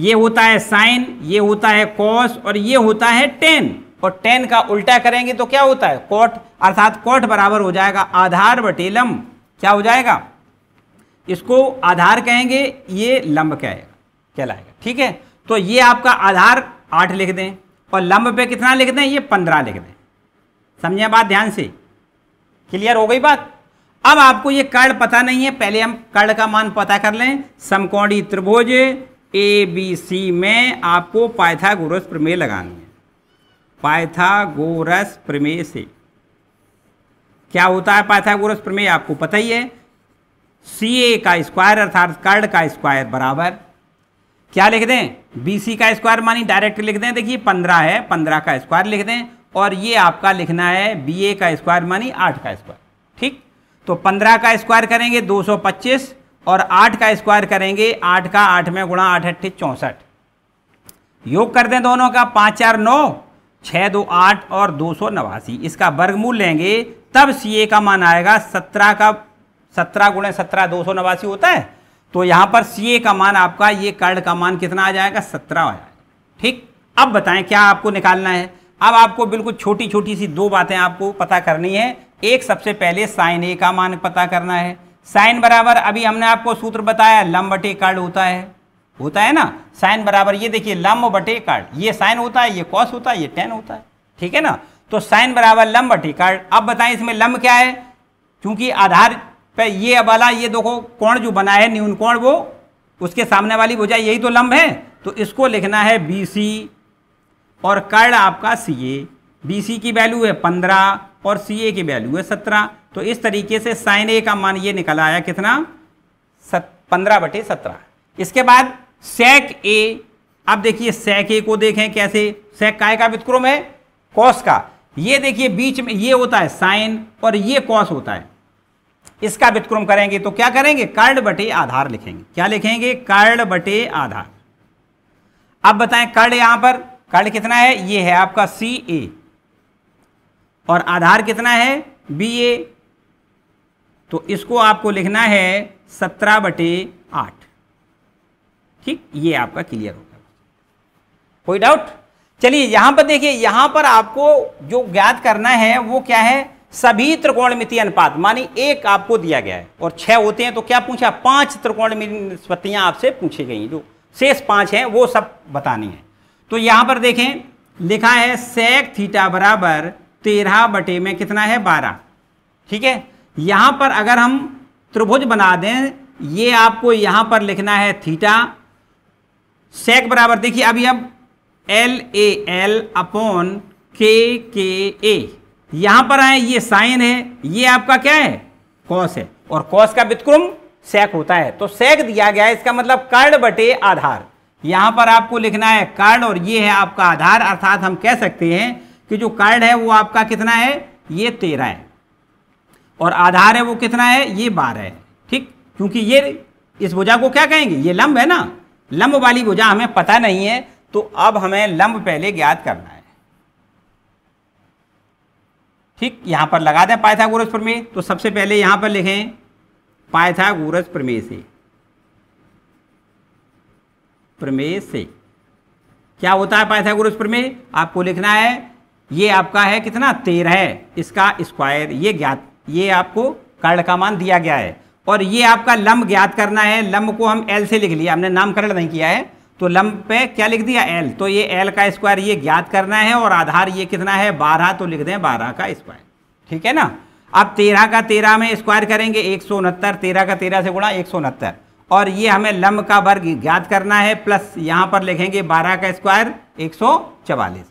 ये होता है साइन ये होता है कॉस और ये होता है टेन और टेन का उल्टा करेंगे तो क्या होता है कॉट अर्थात कॉट बराबर हो जाएगा आधार बटे लंब क्या हो जाएगा इसको आधार कहेंगे ये लंब कहेगा कहलाएगा ठीक है तो ये आपका आधार आठ लिख दें और लंब पे कितना लिख दें ये पंद्रह लिख दें समझे बात ध्यान से क्लियर हो गई बात अब आपको ये कर्ण पता नहीं है पहले हम कर्ण का मान पता कर लें समकोणी त्रिभुज ए बी सी में आपको पाइथागोरस प्रमेय लगानी है पाइथागोरस प्रमेय से क्या होता है पाइथागोरस प्रमेय आपको पता ही है सी ए का स्क्वायर अर्थात कर्ण का स्क्वायर बराबर क्या लिख दें बी सी का स्क्वायर मानी डायरेक्ट लिख दें देखिए पंद्रह है पंद्रह का स्क्वायर लिख दें और ये आपका लिखना है बी ए का स्क्वायर मानी आठ का स्क्वायर ठीक तो पंद्रह का स्क्वायर करेंगे दो सौ पच्चीस और आठ का स्क्वायर करेंगे आठ का आठ में गुणा आठ अट्ठे चौंसठ योग कर दें दोनों का पाँच चार नौ छः दो आठ और दो सौ नवासी इसका वर्गमूल लेंगे तब सी ए का मान आएगा सत्रह का सत्रह गुणे सत्रह दो सौ नवासी होता है तो यहाँ पर सी ए का मान आपका ये कर्ड का मान कितना आ जाएगा सत्रह आ जाएगा ठीक अब बताएं क्या आपको निकालना है अब आपको बिल्कुल छोटी छोटी सी दो बातें आपको पता करनी है एक सबसे पहले साइन ए का मान पता करना है साइन बराबर अभी हमने आपको सूत्र बताया लंब बटे कार्ड होता है होता है ना साइन बराबर ये देखिए लंब बटे कार्ड ये साइन होता है ये कॉस होता है ये टेन होता है ठीक है ना तो साइन बराबर लंब बटे कार्ड अब बताएं इसमें लंब क्या है क्योंकि आधार पे ये वाला ये देखो कोण जो बना है न्यून कोण वो उसके सामने वाली भुजा यही तो लंब है तो इसको लिखना है बी सी और कर्ण आपका सी ए बी सी की वैल्यू है पंद्रह और सी ए की वैल्यू है सत्रह तो इस तरीके से साइन ए का मान ये निकल आया कितना पंद्रह बटे सत्रह इसके बाद सेक ए अब देखिए सेक ए को देखें कैसे सेक काय का व्युतक्रम है कॉस का ये देखिए बीच में ये होता है साइन और ये कॉस होता है इसका व्युतक्रम करेंगे तो क्या करेंगे कर्ण बटे आधार लिखेंगे क्या लिखेंगे कर्ण बटे आधार अब बताएं कर्ण यहां पर कर्ण कितना है ये है आपका सी ए और आधार कितना है बी ए तो इसको आपको लिखना है सत्रह बटे आठ ठीक ये आपका क्लियर होगा कोई डाउट चलिए यहां पर देखिए यहां पर आपको जो ज्ञात करना है वो क्या है सभी त्रिकोणमिति अनुपात मानी एक आपको दिया गया है और छह होते हैं तो क्या पूछा पांच त्रिकोण निष्पत्तियां आपसे पूछी गई जो शेष पांच हैं वो सब बतानी है तो यहां पर देखें लिखा है सेक थीटा बराबर तेरह बटे में कितना है बारह ठीक है यहाँ पर अगर हम त्रिभुज बना दें ये आपको यहाँ पर लिखना है थीटा सेक बराबर देखिए अभी अब एल ए एल अपॉन के के ए यहाँ पर आए ये साइन है ये आपका क्या है कॉस है और कॉस का व्युतक्रम सेक होता है तो सेक दिया गया है इसका मतलब कर्ण बटे आधार यहाँ पर आपको लिखना है कर्ण और ये है आपका आधार अर्थात हम कह सकते हैं कि जो कर्ण है वो आपका कितना है ये तेरह है और आधार है वो कितना है ये बारह है ठीक क्योंकि ये इस भुजा को क्या कहेंगे ये लंब है ना लंब वाली भुजा हमें पता नहीं है तो अब हमें लंब पहले ज्ञात करना है ठीक यहां पर लगा दें पायथागोरस प्रमेय तो सबसे पहले यहां पर लिखें पायथागोरस प्रमेय से प्रमेय से क्या होता है पायथागोरस प्रमेय आपको लिखना है ये आपका है कितना तेरह इसका स्क्वायर ये ज्ञात ये आपको कर्ण का मान दिया गया है और ये आपका लंब ज्ञात करना है लंब को हम एल से लिख लिया हमने नामकरण नहीं किया है तो लंब पे क्या लिख दिया एल तो ये एल का स्क्वायर ये ज्ञात करना है और आधार ये कितना है बारह तो लिख दें बारह का स्क्वायर ठीक है ना अब तेरह का तेरह में स्क्वायर करेंगे एक सौ उनहत्तर तेरह का तेरह से गुणा एक सौ उनहत्तर और ये हमें लंब का वर्ग ज्ञात करना है प्लस यहाँ पर लिखेंगे बारह का स्क्वायर एक सौ चवालीस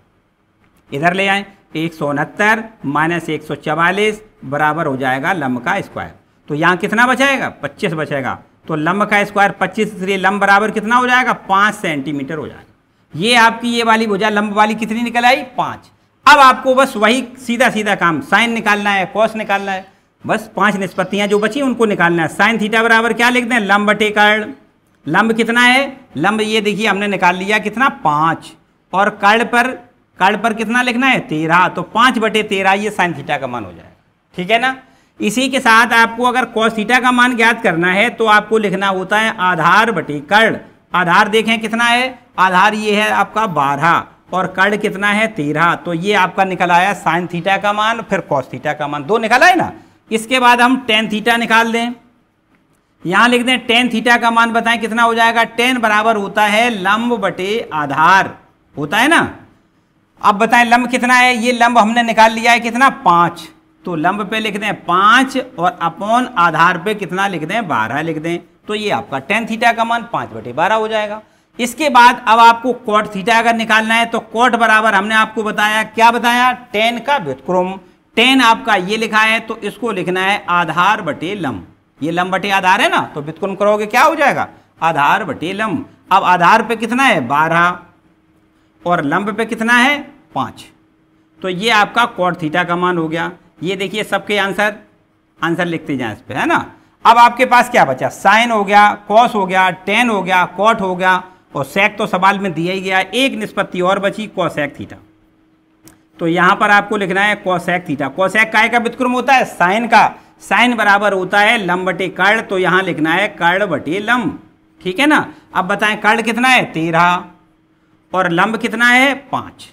इधर ले आए एक सौ उनहत्तर माइनस एक सौ चवालीस बराबर हो जाएगा लम्ब का स्क्वायर तो यहाँ कितना बचेगा पच्चीस बचेगा तो लम्ब का स्क्वायर पच्चीस इसलिए लम्ब बराबर कितना हो जाएगा पाँच सेंटीमीटर हो जाएगा ये आपकी ये वाली भुजा लंब वाली कितनी निकल आई पाँच अब आपको बस वही सीधा सीधा काम साइन निकालना है कॉस निकालना है बस पांच निष्पत्तियां जो बची उनको निकालना है साइन थीटा बराबर क्या लिख दें लंब बटे कर्ण लंब कितना है लंब ये देखिए हमने निकाल लिया कितना पाँच और कर्ण पर कार्ड पर कितना लिखना है तेरह तो पांच बटे तेरह ये साइन थीटा का मान हो जाएगा ठीक है ना इसी के साथ आपको अगर कॉस थीटा का मान ज्ञात करना है तो आपको लिखना होता है आधार बटे कर्ण आधार देखें कितना है आधार ये है आपका बारह और कर्ण कितना है तेरह तो ये आपका निकल आया साइन थीटा का मान फिर कॉस थीटा का मान दो निकल आए ना इसके बाद हम टेन थीटा निकाल दें यहां लिख दें टेन थीटा का मान बताएं कितना हो जाएगा टेन बराबर होता है लंब बटे आधार होता है ना अब बताएं लंब कितना है ये लंब हमने निकाल लिया है कितना पांच तो लंब पे लिख दें पांच और अपॉन आधार पे कितना लिख दें बारह लिख दें तो ये आपका टेन थीटा का मान पांच बटे बारह हो जाएगा इसके बाद अब आपको कॉट थीटा अगर निकालना है तो कॉट बराबर हमने आपको बताया क्या बताया टेन का व्युतक्रम टेन आपका ये लिखा है तो इसको लिखना है आधार बटे लंब ये लंब बटे आधार है ना तो व्युतक्रम करोगे क्या हो जाएगा आधार बटे लंब अब आधार पे कितना है बारह और लंब पे कितना है पाँच तो ये आपका कॉट थीटा का मान हो गया ये देखिए सबके आंसर आंसर लिखते जाए इस पर है ना अब आपके पास क्या बचा साइन हो गया कॉस हो गया टेन हो गया कॉट हो गया और सेक तो सवाल में दिया ही गया एक निष्पत्ति और बची कॉसैक थीटा तो यहां पर आपको लिखना है कॉसैक थीटा कॉसैक काय का व्युतक्रम होता है साइन का साइन बराबर होता है लम बटे कर्ण तो यहां लिखना है कर्ण बटे लंब ठीक है ना अब बताएं कर्ण कितना है तेरह और लंब कितना है पांच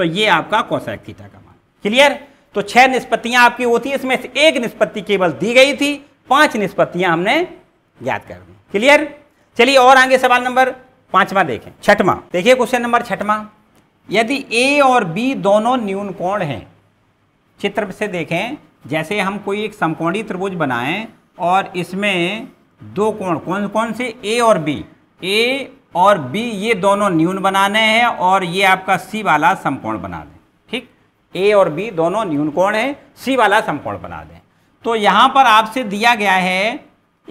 तो ये आपका कोसैक थीटा का मान क्लियर तो छह निष्पत्तियां आपकी होती है इसमें से एक निष्पत्ति केवल दी गई थी पांच निष्पत्तियां हमने याद कर दी क्लियर चलिए और आगे सवाल नंबर पांचवा देखें छठवा देखिए क्वेश्चन नंबर छठवा यदि ए और बी दोनों न्यून कोण हैं चित्र से देखें जैसे हम कोई एक समकोणी त्रिभुज बनाएं और इसमें दो कोण कौन कौन से ए और बी ए और बी ये दोनों न्यून बनाने हैं और ये आपका सी वाला समकोण बना दें ठीक ए और बी दोनों न्यून कोण है सी वाला समकोण बना दें तो यहाँ पर आपसे दिया गया है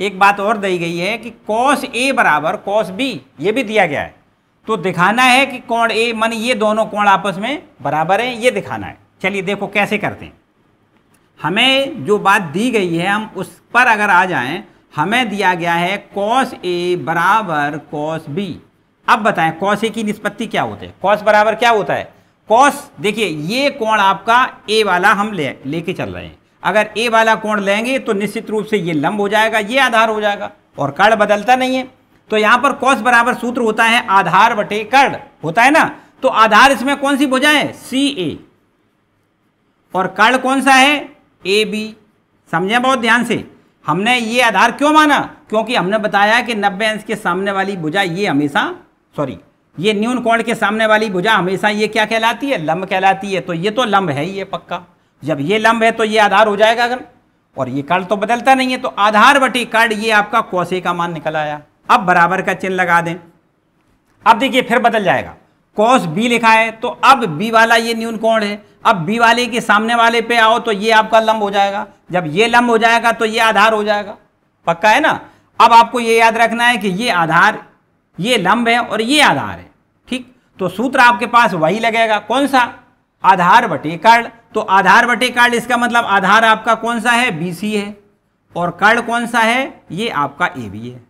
एक बात और दी गई है कि कॉस ए बराबर कॉस बी ये भी दिया गया है तो दिखाना है कि कोण ए मन ये दोनों कोण आपस में बराबर हैं ये दिखाना है चलिए देखो कैसे करते हैं हमें जो बात दी गई है हम उस पर अगर आ जाएं हमें दिया गया है कॉस ए बराबर कॉस बी अब बताएं कॉस ए की निष्पत्ति क्या होती है कॉस बराबर क्या होता है कॉस देखिए ये कोण आपका ए वाला हम ले लेके चल रहे हैं अगर ए वाला कोण लेंगे तो निश्चित रूप से ये लंब हो जाएगा ये आधार हो जाएगा और कर्ण बदलता नहीं है तो यहाँ पर कॉस बराबर सूत्र होता है आधार बटे कर्ण होता है ना तो आधार इसमें कौन सी भुजाएं सी ए और कर्ण कौन सा है ए बी समझे बहुत ध्यान से हमने ये आधार क्यों माना क्योंकि हमने बताया कि नब्बे अंश के सामने वाली भुजा ये हमेशा सॉरी ये न्यून कोण के सामने वाली भुजा हमेशा ये क्या कहलाती है लंब कहलाती है तो ये तो लंब है ये पक्का जब ये लंब है तो ये आधार हो जाएगा अगर और ये कर्ण तो बदलता नहीं है तो आधार बटी कर्ण ये आपका कोसे का मान निकल आया अब बराबर का चिन्ह लगा दें अब देखिए फिर बदल जाएगा कोस बी लिखा है तो अब बी वाला ये न्यून कोण है अब बी वाले के सामने वाले पे आओ तो ये आपका लंब हो जाएगा जब ये लंब हो जाएगा तो ये आधार हो जाएगा पक्का है ना अब आपको ये याद रखना है कि ये आधार ये लंब है और ये आधार है ठीक तो सूत्र आपके पास वही लगेगा कौन सा आधार बटे कर्ण तो आधार बटे कर्ण इसका मतलब आधार आपका कौन सा है सी है और कर्ण कौन सा है ये आपका ए बी है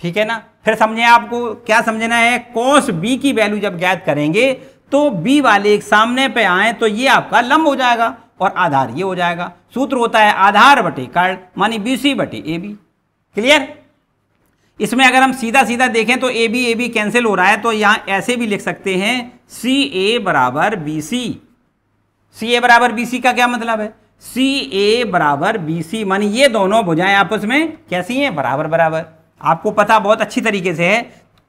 ठीक है ना फिर समझे आपको क्या समझना है कोस बी की वैल्यू जब ज्ञात करेंगे तो बी वाले सामने पे आए तो ये आपका लंब हो जाएगा और आधार ये हो जाएगा सूत्र होता है आधार बटे कर्ण मानी बी सी बटे ए बी क्लियर इसमें अगर हम सीधा सीधा देखें तो A B A B cancel हो रहा है तो यहां ऐसे भी लिख सकते हैं सी ए बराबर बी सी सी ए बराबर बी सी का क्या मतलब है सी ए बराबर बी सी मानी ये दोनों भुजाएं आपस में कैसी हैं बराबर बराबर आपको पता बहुत अच्छी तरीके से है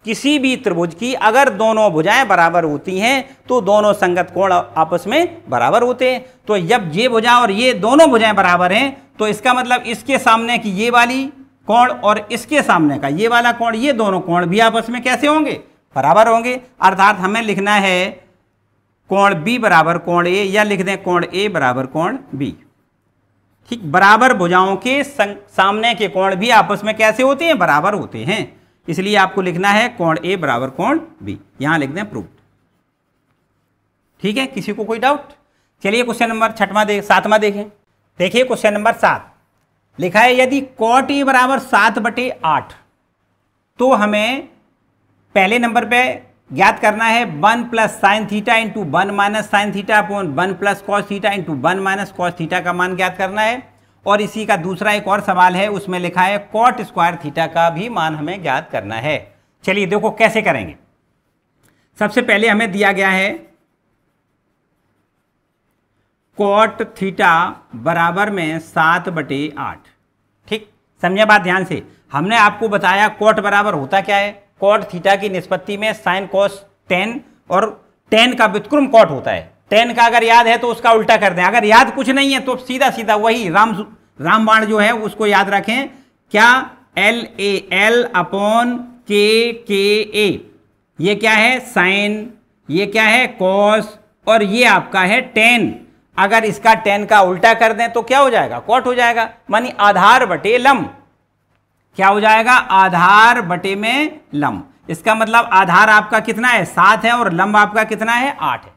किसी भी त्रिभुज की अगर दोनों भुजाएं बराबर होती हैं तो दोनों संगत कोण आपस में बराबर होते हैं तो जब ये भुजा और ये दोनों भुजाएं बराबर हैं तो इसका मतलब इसके सामने की ये वाली कोण और इसके सामने का ये वाला कोण ये दोनों कोण भी आपस में कैसे होंगे बराबर होंगे अर्थात हमें लिखना है कोण बी बराबर कोण ए या लिख दें कोण ए बराबर कोण बी ठीक बराबर भुजाओं के सामने के कोण भी आपस में कैसे होते हैं बराबर होते हैं इसलिए आपको लिखना है कोण ए बराबर कोण बी यहां लिख दें प्रूफ ठीक है किसी को कोई डाउट चलिए क्वेश्चन नंबर छठवा देख सातवा देखें देखिए क्वेश्चन नंबर सात लिखा है यदि कॉट ए बराबर सात बटे आठ तो हमें पहले नंबर पे ज्ञात करना है one plus sine theta into one minus sine theta upon one plus cos theta into one minus cos theta का मान ज्ञात करना है और इसी का दूसरा एक और सवाल है उसमें लिखा है कॉट स्क्वायर थीटा का भी मान हमें ज्ञात करना है चलिए देखो कैसे करेंगे सबसे पहले हमें दिया गया है कॉट थीटा बराबर में सात बटे आठ ठीक समझे बात ध्यान से हमने आपको बताया कॉट बराबर होता क्या है कॉट थीटा की निष्पत्ति में साइन कॉस टेन और टेन का व्युतक्रम कॉट होता है टेन का अगर याद है तो उसका उल्टा कर दें अगर याद कुछ नहीं है तो सीधा सीधा वही राम रामबाण जो है उसको याद रखें क्या एल ए एल अपॉन के के ए ये क्या है साइन ये क्या है कॉस और ये आपका है टेन अगर इसका टेन का उल्टा कर दें तो क्या हो जाएगा कॉट हो जाएगा मानी आधार बटे लम क्या हो जाएगा आधार बटे में लम इसका मतलब आधार आपका कितना है सात है और लंब आपका कितना है आठ है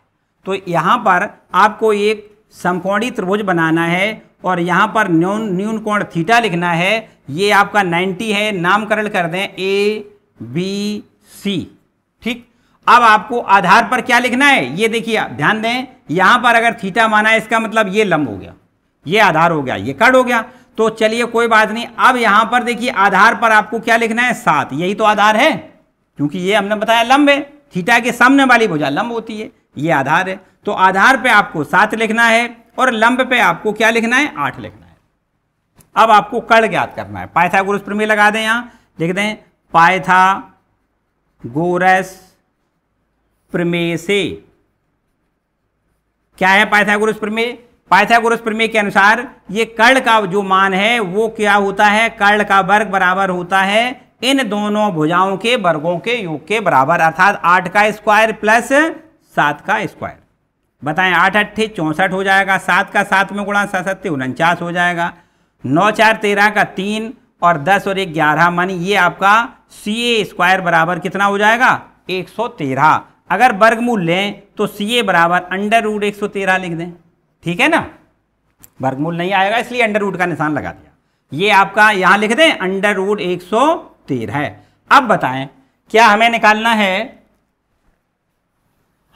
तो यहाँ पर आपको एक समकोणी त्रिभुज बनाना है और यहाँ पर न्यून न्यून कोण थीटा लिखना है ये आपका 90 है नामकरण कर दें ए बी सी ठीक अब आपको आधार पर क्या लिखना है ये देखिए ध्यान दें यहाँ पर अगर थीटा माना है इसका मतलब ये लंब हो गया ये आधार हो गया ये कड़ हो गया तो चलिए कोई बात नहीं अब यहाँ पर देखिए आधार पर आपको क्या लिखना है सात यही तो आधार है क्योंकि ये हमने बताया लंब है थीटा के सामने वाली भुजा लंब होती है ये आधार है तो आधार पे आपको सात लिखना है और लंब पे आपको क्या लिखना है आठ लिखना है अब आपको कर्ण ज्ञात करना है पाइथागोरस प्रमेय लगा दें यहां लिख दें पाइथा गोरस प्रमे से क्या है पाइथागोरस प्रमेय पाइथागोरस प्रमेय के अनुसार ये कर्ण का जो मान है वो क्या होता है कर्ण का वर्ग बराबर होता है इन दोनों भुजाओं के वर्गों के योग के बराबर अर्थात आठ का स्क्वायर प्लस सात का स्क्वायर बताएं आठ अट्ठे चौंसठ हो जाएगा सात का सात में गुणा सत्य उनचास हो जाएगा नौ चार तेरह का तीन और दस और एक ग्यारह मानी ये आपका सी ए स्क्वायर बराबर कितना हो जाएगा एक सौ तेरह अगर वर्गमूल लें तो सी ए बराबर अंडर रूट एक सौ तेरह लिख दें ठीक है ना वर्गमूल नहीं आएगा इसलिए अंडर रूट का निशान लगा दिया ये आपका यहाँ लिख दें अंडर रूट एक सौ तेरह अब बताएं क्या हमें निकालना है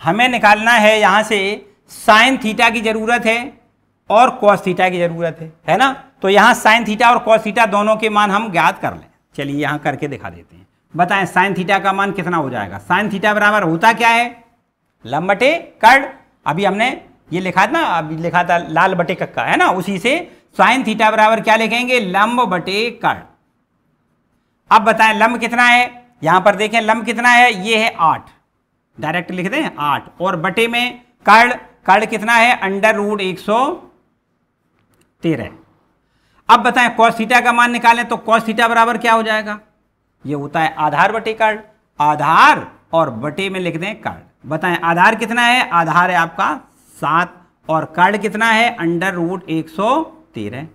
हमें निकालना है यहाँ से साइन थीटा की ज़रूरत है और कॉस थीटा की ज़रूरत है है ना तो यहाँ साइन थीटा और कॉस थीटा दोनों के मान हम ज्ञात कर लें चलिए यहाँ करके दिखा देते हैं बताएं साइन थीटा का मान कितना हो जाएगा साइन थीटा बराबर होता क्या है लम बटे कर्ण अभी हमने ये लिखा था ना अभी लिखा था लाल बटे कक्का है ना उसी से साइन थीटा बराबर क्या लिखेंगे लंब बटे कर्ण अब बताएं लंब कितना है यहां पर देखें लंब कितना है ये है आठ डायरेक्ट लिख दें आठ और बटे में कर्ण कर्ण कितना है अंडर रूट एक सौ तेरह अब बताएं कॉस थीटा का मान निकालें तो कॉस थीटा बराबर क्या हो जाएगा ये होता है आधार बटे कर्ण आधार और बटे में लिख दें कर्ण बताएं आधार कितना है आधार है आपका सात और कर्ण कितना है अंडर रूट एक सौ तेरह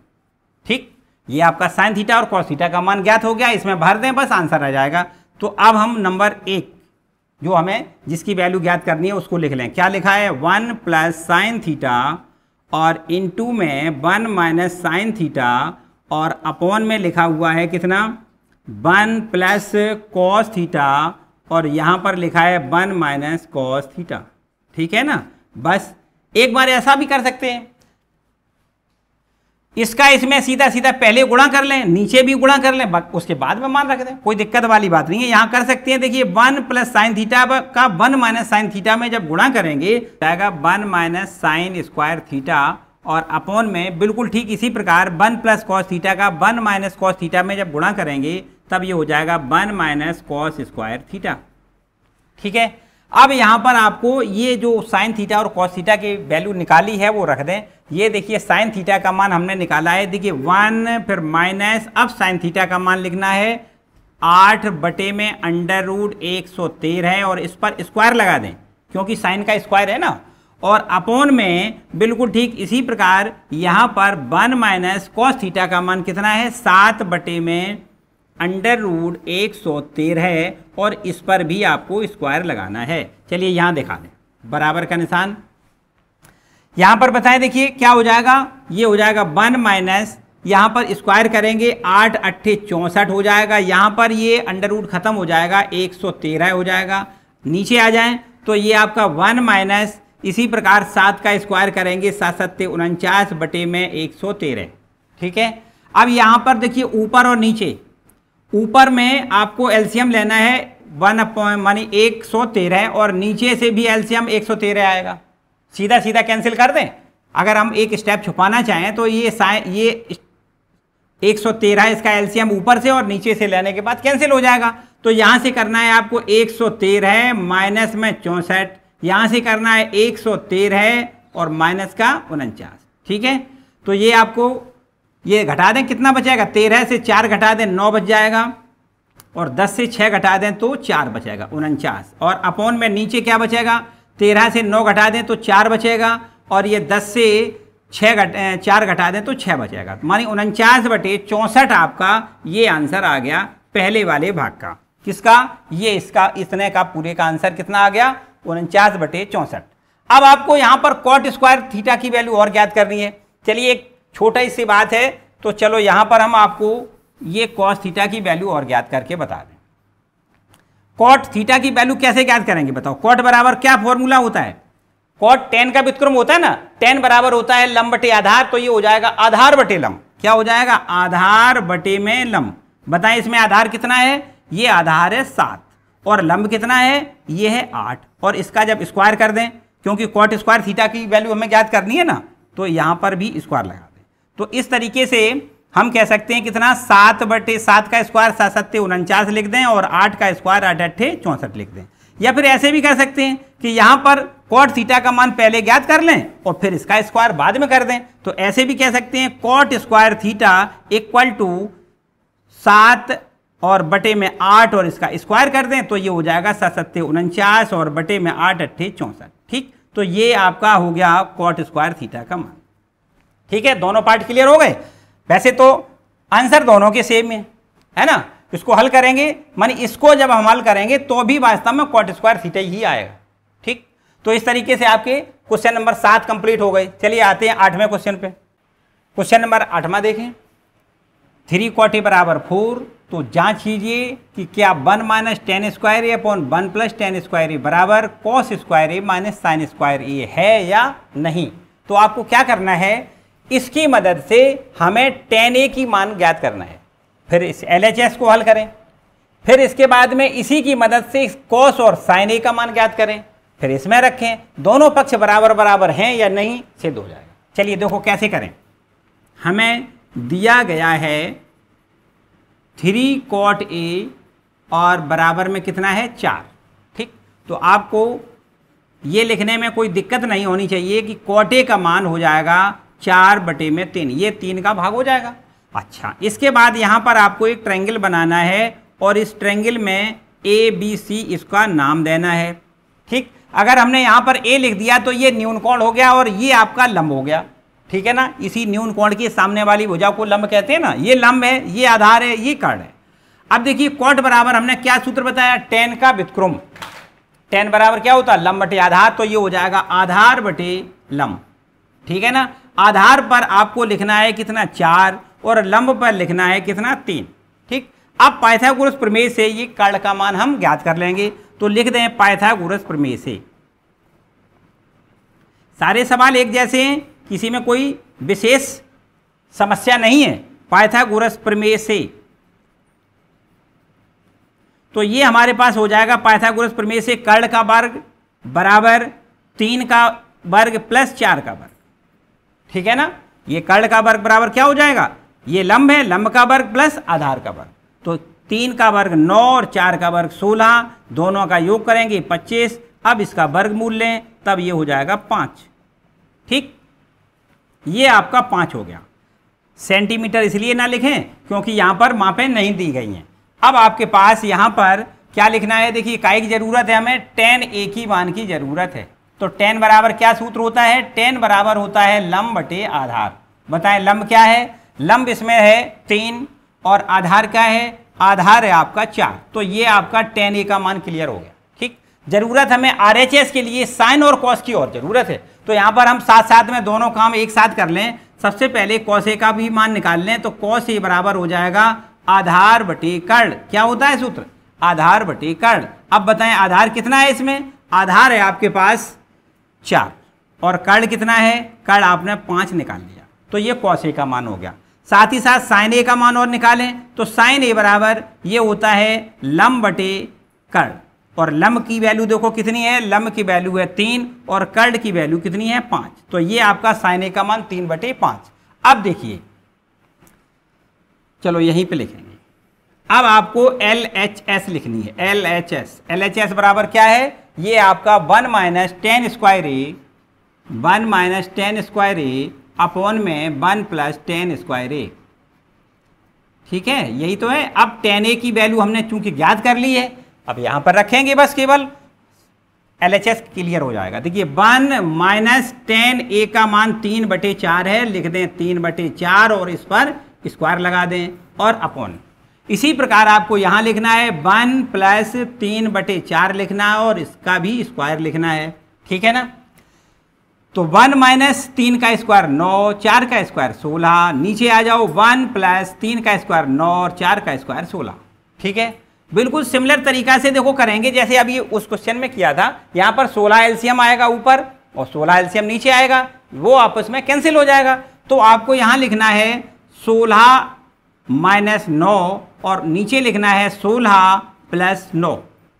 ठीक ये आपका साइन थीटा और कॉस थीटा का मान ज्ञात हो गया इसमें भर दें बस आंसर आ जाएगा तो अब हम नंबर एक जो हमें जिसकी वैल्यू ज्ञात करनी है उसको लिख लें क्या लिखा है वन प्लस साइन थीटा और इन टू में वन माइनस साइन थीटा और अपॉन में लिखा हुआ है कितना वन प्लस कॉस थीटा और यहाँ पर लिखा है वन माइनस कॉस थीटा ठीक है ना बस एक बार ऐसा भी कर सकते हैं इसका इसमें सीधा सीधा पहले गुणा कर लें नीचे भी गुणा कर लें उसके बाद में मान रख दें कोई दिक्कत वाली बात नहीं है यहाँ कर सकते हैं देखिए वन प्लस साइन थीटा का वन माइनस साइन थीटा में जब गुणा करेंगे जाएगा one minus sine square theta और अपॉन में बिल्कुल ठीक इसी प्रकार वन प्लस कॉस थीटा का वन माइनस कॉस थीटा में जब गुणा करेंगे तब ये हो जाएगा one minus cos square theta ठीक है अब यहाँ पर आपको ये जो साइन थीटा और कॉस थीटा की वैल्यू निकाली है वो रख दें ये देखिए साइन थीटा का मान हमने निकाला है देखिए वन फिर माइनस अब साइन थीटा का मान लिखना है आठ बटे में अंडर रूट एक सौ तेरह है और इस पर स्क्वायर लगा दें क्योंकि साइन का स्क्वायर है ना और अपोन में बिल्कुल ठीक इसी प्रकार यहाँ पर वन माइनस कॉस थीटा का मान कितना है सात बटे में अंडर रूड एक सौ तेरह है और इस पर भी आपको स्क्वायर लगाना है चलिए यहां दिखा दें बराबर का निशान यहां पर बताएं देखिए क्या हो जाएगा ये हो जाएगा वन माइनस यहां पर स्क्वायर करेंगे आठ अट्ठे चौंसठ हो जाएगा यहां पर ये अंडर रूड खत्म हो जाएगा एक सौ तेरह हो जाएगा नीचे आ जाएं तो ये आपका वन माइनस इसी प्रकार सात का स्क्वायर करेंगे सात सत्य उनचास बटे में एक सौ तेरह ठीक है अब यहां पर देखिए ऊपर और नीचे ऊपर में आपको एल्सियम लेना है वन अपॉइंट मानी एक सौ तेरह और नीचे से भी एल्सियम एक सौ तेरह आएगा सीधा सीधा कैंसिल कर दें अगर हम एक स्टेप छुपाना चाहें तो ये ये एक सौ तेरह इसका एल्सियम ऊपर से और नीचे से लेने के बाद कैंसिल हो जाएगा तो यहाँ से करना है आपको एक सौ तेरह माइनस में चौंसठ यहाँ से करना है एक सौ तेरह और माइनस का उनचास ठीक है तो ये आपको ये घटा दें कितना बचेगा तेरह से चार घटा दें नौ बच जाएगा और दस से छः घटा दें तो चार बचेगा उनचास और अपॉन में नीचे क्या बचेगा तेरह से नौ घटा दें तो चार बचेगा और ये दस से छः घट चार घटा दें तो छः बचेगा मानी उनचास बटे चौंसठ आपका ये आंसर आ गया पहले वाले भाग का किसका ये इसका इतने का पूरे का आंसर कितना आ गया उनचास बटे चौंसठ अब आपको यहाँ पर कॉट स्क्वायर थीटा की वैल्यू और ज्ञात करनी है चलिए एक छोटा ही सी बात है तो चलो यहां पर हम आपको ये कॉस थीटा की वैल्यू और ज्ञात करके बता दें कॉट थीटा की वैल्यू कैसे ज्ञात करेंगे बताओ कॉट बराबर क्या फॉर्मूला होता है कॉट टेन का व्युतक्रम होता है ना टेन बराबर होता है लंब बटे आधार तो ये हो जाएगा आधार बटे लंब क्या हो जाएगा आधार बटे में लंब बताएं इसमें आधार कितना है ये आधार है सात और लंब कितना है ये है आठ और इसका जब स्क्वायर कर दें क्योंकि कॉट स्क्वायर थीटा की वैल्यू हमें ज्ञात करनी है ना तो यहाँ पर भी स्क्वायर लगा तो इस तरीके से हम कह सकते हैं कितना सात बटे सात का स्क्वायर सात सत्ते उनचास लिख दें और आठ का स्क्वायर आठ अट्ठे चौंसठ लिख दें या फिर ऐसे भी कह सकते हैं कि यहाँ पर कॉट थीटा का मान पहले ज्ञात कर लें और फिर इसका स्क्वायर बाद में कर दें तो ऐसे भी कह सकते हैं cot square theta equal to सात और बटे में आठ और इसका स्क्वायर कर दें तो ये हो जाएगा सात सत्ते उनचास और बटे में आठ अट्ठे चौंसठ ठीक तो ये आपका हो गया कॉट स्क्वायर थीटा का मान ठीक है दोनों पार्ट क्लियर हो गए वैसे तो आंसर दोनों के सेम है है ना इसको हल करेंगे मान इसको जब हम हल करेंगे तो भी वास्तव में कॉट स्क्वायर थीटा ही आएगा ठीक तो इस तरीके से आपके क्वेश्चन नंबर सात कंप्लीट हो गए चलिए आते हैं आठवें क्वेश्चन पे क्वेश्चन नंबर आठवां देखें थ्री कॉटी बराबर फोर तो जांच कीजिए कि क्या one minus tan square A upon one plus tan square A बराबर cos square A minus sine square A है या नहीं तो आपको क्या करना है इसकी मदद से हमें टेन ए की मान ज्ञात करना है फिर इस एल को हल करें फिर इसके बाद में इसी की मदद से कॉस और साइन ए का मान ज्ञात करें फिर इसमें रखें दोनों पक्ष बराबर बराबर हैं या नहीं सिद्ध हो जाएगा चलिए देखो कैसे करें हमें दिया गया है थ्री कॉट ए और बराबर में कितना है चार ठीक तो आपको ये लिखने में कोई दिक्कत नहीं होनी चाहिए कि कॉट ए का मान हो जाएगा चार बटे में तीन ये तीन का भाग हो जाएगा अच्छा इसके बाद यहाँ पर आपको एक ट्रैंगल बनाना है और इस ट्रैंगल में ए बी सी इसका नाम देना है ठीक अगर हमने यहाँ पर ए लिख दिया तो ये न्यून कोण हो गया और ये आपका लंब हो गया ठीक है ना इसी न्यून कोण की सामने वाली भुजा को लंब कहते हैं ना ये लंब है ये आधार है ये कर्ण है अब देखिए कोट बराबर हमने क्या सूत्र बताया टेन का विक्रम टेन बराबर क्या होता है लंब बटे आधार तो ये हो जाएगा आधार बटे लंब ठीक है ना आधार पर आपको लिखना है कितना चार और लंब पर लिखना है कितना तीन ठीक अब पाइथागोरस प्रमेय से ये कर्ण का मान हम ज्ञात कर लेंगे तो लिख दें पाइथागोरस प्रमेय से सारे सवाल एक जैसे हैं किसी में कोई विशेष समस्या नहीं है पाइथागोरस प्रमेय से तो ये हमारे पास हो जाएगा पाइथागोरस प्रमेय से कर्ण का वर्ग बराबर तीन का वर्ग प्लस चार का वर्ग ठीक है ना ये कर्ण का वर्ग बराबर क्या हो जाएगा ये लंब है लंब का वर्ग प्लस आधार का वर्ग तो तीन का वर्ग नौ और चार का वर्ग सोलह दोनों का योग करेंगे पच्चीस अब इसका वर्ग मूल लें तब ये हो जाएगा पांच ठीक ये आपका पांच हो गया सेंटीमीटर इसलिए ना लिखें क्योंकि यहां पर मापें नहीं दी गई हैं अब आपके पास यहां पर क्या लिखना है देखिए इकाई की ज़रूरत है हमें टेन ए की मान की ज़रूरत है तो टेन बराबर क्या सूत्र होता है टेन बराबर होता है लंब बटे आधार बताएं लंब क्या है लंब इसमें है तीन और आधार क्या है आधार है आपका चार तो ये आपका टेन ए का मान क्लियर हो गया ठीक जरूरत हमें आर के लिए साइन और कॉस की और जरूरत है तो यहां पर हम साथ साथ में दोनों काम एक साथ कर लें सबसे पहले कॉस ए का भी मान निकाल लें तो कॉस ए बराबर हो जाएगा आधार बटे कर्ण क्या होता है सूत्र आधार बटे कर्ण अब बताएं आधार कितना है इसमें आधार है आपके पास चार और कर्ण कितना है कर्ण आपने पाँच निकाल लिया तो ये कौशे का मान हो गया साथ ही साथ साइन ए का मान और निकालें तो साइन ए बराबर ये होता है लम बटे कर्ण और लम की वैल्यू देखो कितनी है लम की वैल्यू है तीन और कर्ण की वैल्यू कितनी है पाँच तो ये आपका साइन ए का मान तीन बटे पाँच अब देखिए चलो यहीं पे लिखेंगे अब आपको एल एच एस लिखनी है L H S L H S बराबर क्या है ये आपका one minus tan square A one minus tan square A upon में one plus tan square A ठीक है यही तो है अब टेन ए की वैल्यू हमने चूंकि ज्ञात कर ली है अब यहां पर रखेंगे बस केवल एल एच एस क्लियर हो जाएगा देखिए वन माइनस टेन ए का मान तीन बटे चार है लिख दें तीन बटे चार और इस पर स्क्वायर लगा दें और अपॉन इसी प्रकार आपको यहाँ लिखना है वन प्लस तीन बटे चार लिखना है और इसका भी स्क्वायर लिखना है ठीक है ना तो वन माइनस तीन का स्क्वायर नौ चार का स्क्वायर सोलह नीचे आ जाओ वन प्लस तीन का स्क्वायर नौ और चार का स्क्वायर सोलह ठीक है बिल्कुल सिमिलर तरीका से देखो करेंगे जैसे अभी उस क्वेश्चन में किया था यहाँ पर सोलह एल्सियम आएगा ऊपर और सोलह एल्सियम नीचे आएगा वो आपस में कैंसिल हो जाएगा तो आपको यहाँ लिखना है सोलह माइनस नौ और नीचे लिखना है सोलह प्लस नौ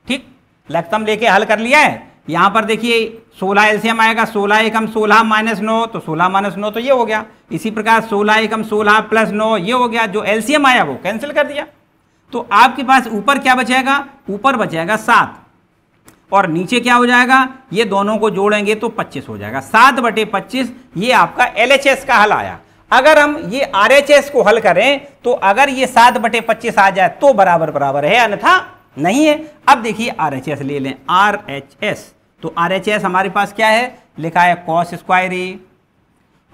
ठीक लगतम लेके हल कर लिया है यहाँ पर देखिए सोलह एलसीएम आएगा सोलह एकम सोलह माइनस नौ तो सोलह माइनस नौ तो ये हो गया इसी प्रकार सोलह एकम सोलह प्लस नौ ये हो गया जो एलसीएम आया वो कैंसिल कर दिया तो आपके पास ऊपर क्या बचेगा ऊपर बचेगा सात और नीचे क्या हो जाएगा ये दोनों को जोड़ेंगे तो पच्चीस हो जाएगा सात बटे पच्चीस ये आपका एल का हल आया अगर हम ये आर को हल करें तो अगर ये सात बटे पच्चीस आ जाए तो बराबर बराबर है अन्यथा नहीं है अब देखिए आर ले लें आर तो आर हमारे पास क्या है लिखा है कॉस स्क्वायर ए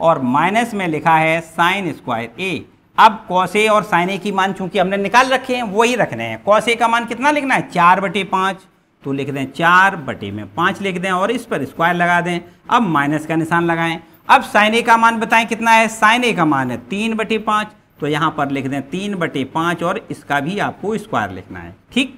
और माइनस में लिखा है साइन स्क्वायर ए अब कॉस ए और साइन ए की मान चूंकि हमने निकाल रखे हैं वही रखने हैं कॉस ए का मान कितना लिखना है चार बटे पाँच तो लिख दें चार बटे में पाँच लिख दें और इस पर स्क्वायर लगा दें अब माइनस का निशान लगाएं अब साइन ए का मान बताएं कितना है साइन ए का मान है तीन बटे पांच तो यहां पर लिख दें तीन बटे पांच और इसका भी आपको स्क्वायर लिखना है ठीक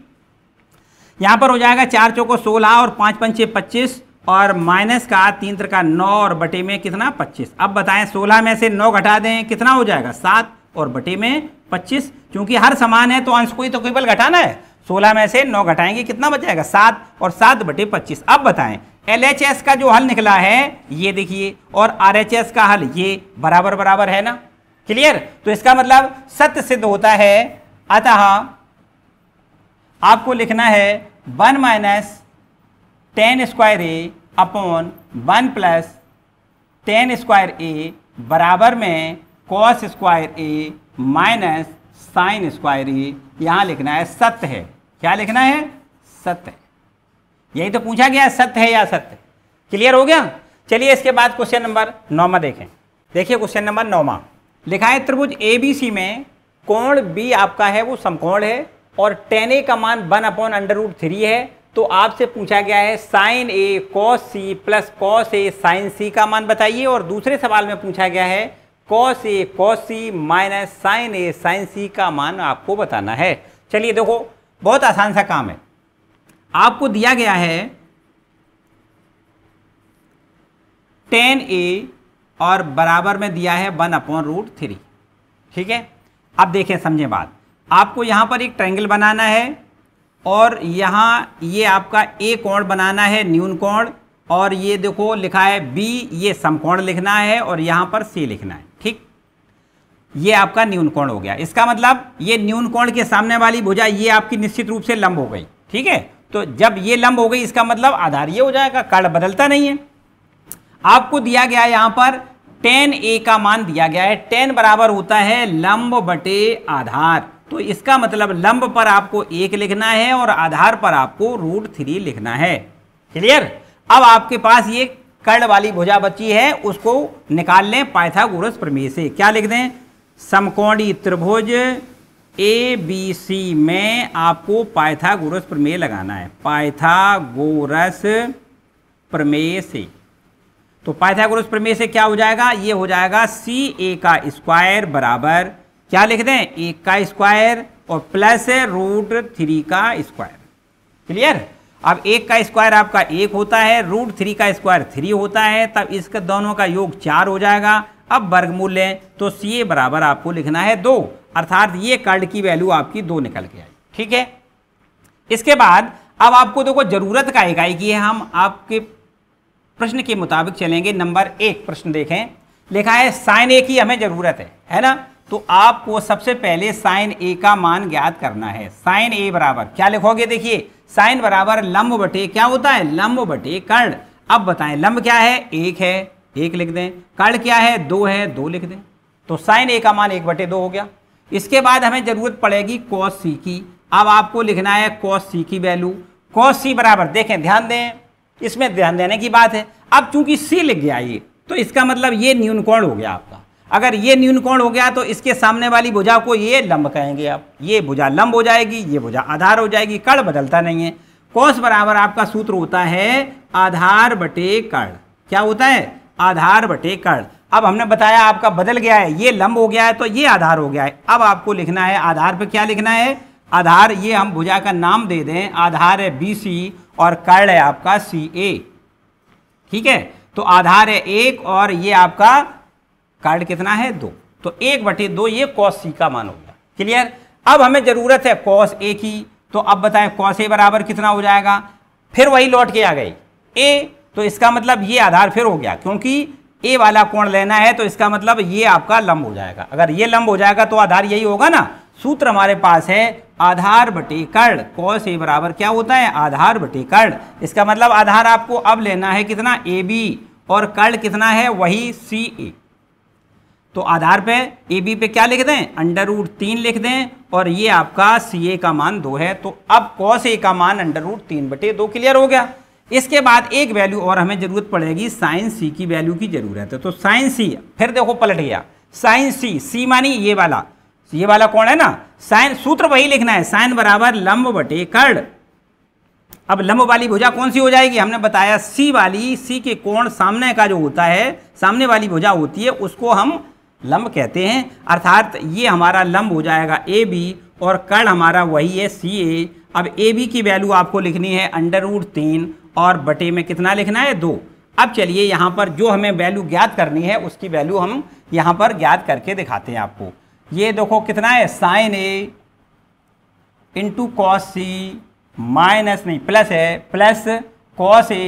यहां पर हो जाएगा चार चौको सोलह और पांच पंचे पच्चीस और माइनस का तीन का नौ और बटे में कितना पच्चीस अब बताएं सोलह में से नौ घटा दें कितना हो जाएगा सात और बटे में पच्चीस क्योंकि हर समान है तो अंश को ही तो केवल घटाना है सोलह में से नौ घटाएंगे कितना बच जाएगा सात और सात बटे पच्चीस अब बताएं एलएचएस का जो हल निकला है ये देखिए और आरएचएस का हल ये बराबर बराबर है ना क्लियर तो इसका मतलब सत्य सिद्ध होता है अतः आपको लिखना है one minus tan square A upon one plus tan square A बराबर में cos square A minus sine square A यहां लिखना है सत्य है क्या लिखना है सत्य यही तो पूछा गया सत्य है या सत्य क्लियर हो गया चलिए इसके बाद क्वेश्चन नंबर नौमा देखें देखिए क्वेश्चन नंबर नौमा लिखा है त्रिभुज ए बी सी में कोण बी आपका है वो समकोण है और टेन ए का मान one upon under root three है तो आपसे पूछा गया है sine A cos C plus cos A sine C का मान बताइए और दूसरे सवाल में पूछा गया है cos A cos C minus sine A sine C का मान आपको बताना है चलिए देखो बहुत आसान सा काम है आपको दिया गया है टेन ए और बराबर में दिया है वन अपॉन रूट थ्री ठीक है अब देखें समझे बात आपको यहां पर एक ट्रायंगल बनाना है और यहां ये आपका ए कोण बनाना है न्यून कोण और ये देखो लिखा है बी ये समकोण लिखना है और यहां पर सी लिखना है ठीक ये आपका न्यून कोण हो गया इसका मतलब ये न्यून कोण के सामने वाली भुजा ये आपकी निश्चित रूप से लंब हो गई ठीक है तो जब ये लंब हो गई इसका मतलब आधार ये हो जाएगा कर्ण बदलता नहीं है आपको दिया गया है यहां पर टेन ए का मान दिया गया है टेन बराबर होता है लंब बटे आधार तो इसका मतलब लंब पर आपको एक लिखना है और आधार पर आपको रूट थ्री लिखना है क्लियर अब आपके पास ये कर्ण वाली भुजा बची है उसको निकाल लें पाइथागोरस प्रमेय से क्या लिख दें समकोणी त्रिभुज ए बी सी में आपको पाइथागोरस प्रमेय लगाना है पाइथागोरस प्रमेय से तो पाइथागोरस प्रमेय से क्या हो जाएगा ये हो जाएगा सी ए का स्क्वायर बराबर क्या लिख दें एक का स्क्वायर और प्लस रूट थ्री का स्क्वायर क्लियर अब एक का स्क्वायर आपका एक होता है रूट थ्री का स्क्वायर थ्री होता है तब इसका दोनों का योग चार हो जाएगा अब वर्गमूल लें तो सी ए बराबर आपको लिखना है दो अर्थात ये कर्ड की वैल्यू आपकी दो निकल के आई ठीक है इसके बाद अब आपको देखो जरूरत का इकाई की है हम आपके प्रश्न के मुताबिक चलेंगे नंबर एक प्रश्न देखें लिखा है साइन ए की हमें जरूरत है है ना तो आपको सबसे पहले साइन ए का मान ज्ञात करना है साइन ए बराबर क्या लिखोगे देखिए साइन बराबर लंब बटे क्या होता है लंब बटे कर्ण अब बताएं लंब क्या है एक है एक लिख दें कर्ण क्या है दो है दो लिख दें तो साइन ए का मान एक बटे दो हो गया इसके बाद हमें ज़रूरत पड़ेगी कॉस सी की अब आपको लिखना है कॉस सी की वैल्यू कॉस सी बराबर देखें ध्यान दें इसमें ध्यान देने की बात है अब चूंकि सी लिख गया ये तो इसका मतलब ये न्यूनकोण हो गया आपका अगर ये न्यूनकोण हो गया तो इसके सामने वाली भुजा को ये लंब कहेंगे आप ये भुजा लंब हो जाएगी ये भुजा आधार हो जाएगी कर्ण बदलता नहीं है कॉस बराबर आपका सूत्र होता है आधार बटे कर्ण क्या होता है आधार बटे कर्ण अब हमने बताया आपका बदल गया है ये लंब हो गया है तो ये आधार हो गया है अब आपको लिखना है आधार पे क्या लिखना है आधार ये हम भुजा का नाम दे दें आधार है बी सी और कर्ण है आपका सी ए ठीक है तो आधार है एक और ये आपका कर्ण कितना है दो तो एक बटे दो ये कॉस सी का मान हो गया क्लियर अब हमें ज़रूरत है कॉस ए की तो अब बताएं कॉस ए बराबर कितना हो जाएगा फिर वही लौट के आ गई ए तो इसका मतलब ये आधार फिर हो गया क्योंकि ए वाला कोण लेना है तो इसका मतलब ये आपका लंब हो जाएगा अगर ये लंब हो जाएगा तो आधार यही होगा ना सूत्र हमारे पास है आधार बटे कर्ण कौश ए बराबर क्या होता है आधार बटे कर्ण इसका मतलब आधार आपको अब लेना है कितना ए बी और कर्ण कितना है वही सी ए तो आधार पे ए बी पे क्या लिख दें अंडर रूट तीन लिख दें और ये आपका सी ए का मान दो है तो अब कौश ए का मान अंडर रूट तीन बटे दो क्लियर हो गया इसके बाद एक वैल्यू और हमें ज़रूरत पड़ेगी साइन सी की वैल्यू की ज़रूरत है तो साइन सी फिर देखो पलट गया साइन सी सी मानी ये वाला ये वाला कौन है ना साइन सूत्र वही लिखना है साइन बराबर लंब बटे कर्ण अब लंब वाली भुजा कौन सी हो जाएगी हमने बताया सी वाली सी के कोण सामने का जो होता है सामने वाली भुजा होती है उसको हम लंब कहते हैं अर्थात ये हमारा लंब हो जाएगा ए बी और कर्ण हमारा वही है सी ए अब ए बी की वैल्यू आपको लिखनी है अंडर रूट तीन और बटे में कितना लिखना है दो अब चलिए यहाँ पर जो हमें वैल्यू ज्ञात करनी है उसकी वैल्यू हम यहाँ पर ज्ञात करके दिखाते हैं आपको ये देखो कितना है sine A into cos C minus नहीं प्लस है प्लस कॉस ए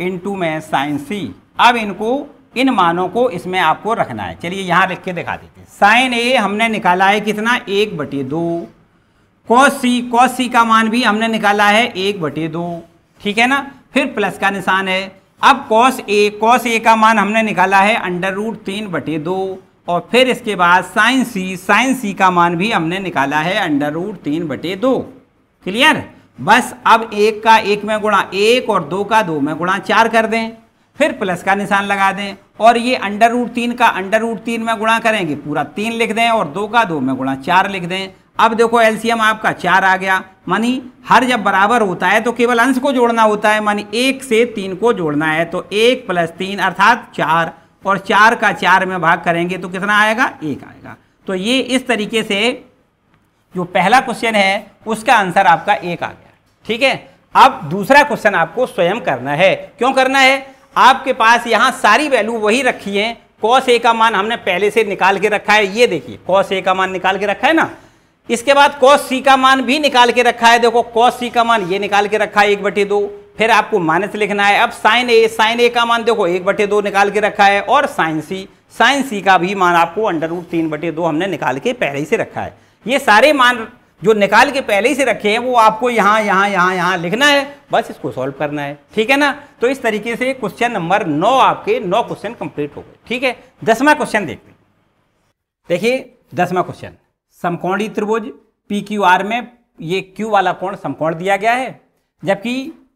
इंटू में साइन सी अब इनको इन मानों को इसमें आपको रखना है चलिए यहाँ लिख के दिखा देते हैं साइन ए हमने निकाला है कितना एक बटे दो कॉस सी कॉस सी का मान भी हमने निकाला है एक बटे दो ठीक है ना फिर प्लस का निशान है अब कॉस ए कॉस ए का मान हमने निकाला है अंडर रूट तीन बटे दो और फिर इसके बाद साइन सी साइन सी का मान भी हमने निकाला है अंडर रूट तीन बटे दो क्लियर बस अब एक का एक में गुणा एक और दो का दो में गुणा चार कर दें फिर प्लस का निशान लगा दें और ये अंडर रूट तीन का अंडर रूट तीन में गुणा करेंगे पूरा तीन लिख दें और दो का दो में गुणा चार लिख दें अब देखो एलसीएम आपका चार आ गया मानी हर जब बराबर होता है तो केवल अंश को जोड़ना होता है मानी एक से तीन को जोड़ना है तो एक प्लस तीन अर्थात चार और चार का चार में भाग करेंगे तो कितना आएगा एक आएगा तो ये इस तरीके से जो पहला क्वेश्चन है उसका आंसर आपका एक आ गया ठीक है अब दूसरा क्वेश्चन आपको स्वयं करना है क्यों करना है आपके पास यहाँ सारी वैल्यू वही रखी है कौश ए का मान हमने पहले से निकाल के रखा है ये देखिए कौश ए का मान निकाल के रखा है ना इसके बाद कॉस सी का मान भी निकाल के रखा है देखो कॉस सी का मान ये निकाल के रखा है एक बटे दो फिर आपको माइनस लिखना है अब साइन ए साइन ए का मान देखो एक बटे दो निकाल के रखा है और साइन सी साइन सी का भी मान आपको अंडर रूट तीन बटे दो हमने निकाल के पहले ही से रखा है ये सारे मान जो निकाल के पहले ही से रखे हैं वो आपको यहाँ यहाँ यहाँ यहाँ लिखना है बस इसको सॉल्व करना है ठीक है ना तो इस तरीके से क्वेश्चन नंबर नौ आपके नौ क्वेश्चन कंप्लीट हो गए ठीक है दसवा क्वेश्चन देखते देखिए दसवा क्वेश्चन समकोणी त्रिभुज पी क्यू आर में ये क्यू वाला कोण समकोण दिया गया है जबकि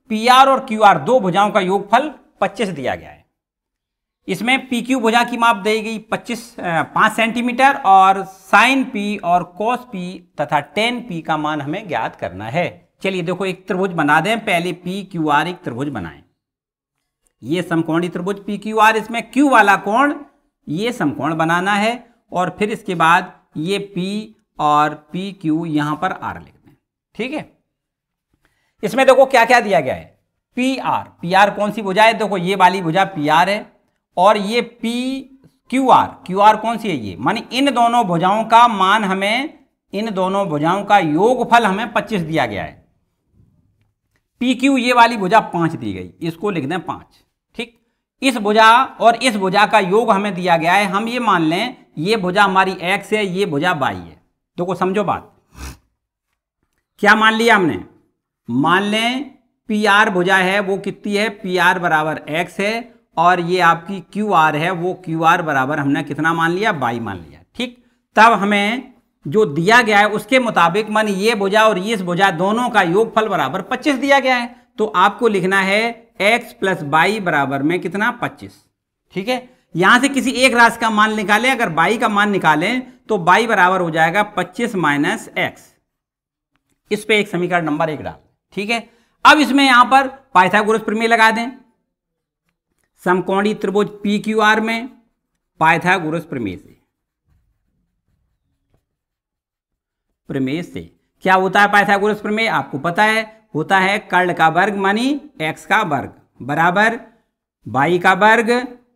पी आर और क्यू आर दो भुजाओं का योगफल 25 दिया गया है इसमें पी क्यू भुजा की माप दी गई 25 पांच सेंटीमीटर और साइन पी और कॉस पी तथा टेन पी का मान हमें ज्ञात करना है चलिए देखो एक त्रिभुज बना दें पहले पी क्यू आर एक त्रिभुज बनाएं ये समकोणी त्रिभुज पी क्यू आर इसमें क्यू वाला कोण ये समकोण बनाना है और फिर इसके बाद ये P और पी क्यू यहां पर आर लिख दें ठीक है इसमें देखो क्या क्या दिया गया है पी आर पी आर कौन सी भुजा है देखो ये वाली भुजा पी आर है और ये P Q R Q R कौन सी है ये माने इन दोनों भुजाओं का मान हमें इन दोनों भुजाओं का योगफल हमें पच्चीस दिया गया है पी क्यू ये वाली भुजा पांच दी गई इसको लिख दें पांच इस भुजा और इस भुजा का योग हमें दिया गया है हम ये मान लें ये भुजा हमारी एक्स है ये भुजा बाई है देखो समझो बात क्या मान लिया हमने मान लें पी आर भुजा है वो कितनी है पी आर बराबर एक्स है और ये आपकी क्यू आर है वो क्यू आर बराबर हमने कितना मान लिया बाई मान लिया ठीक तब हमें जो दिया गया है उसके मुताबिक मान ये भुजा और ये भुजा दोनों का योगफल बराबर 25 दिया गया है तो आपको लिखना है एक्स प्लस बाई बराबर में कितना पच्चीस ठीक है यहां से किसी एक राशि का मान निकालें अगर बाई का मान निकालें तो बाई बराबर हो जाएगा पच्चीस माइनस एक्स इस पे एक समीकरण नंबर एक डाल ठीक है अब इसमें यहां पर पाइथागोरस प्रमेय लगा दें समकोणी त्रिभुज पी क्यू आर में पाइथागोरस प्रमेय से प्रमेय से क्या होता है पाइथागोरस प्रमेय आपको पता है होता है कर्ण का वर्ग मानी एक्स का वर्ग बराबर बाई का वर्ग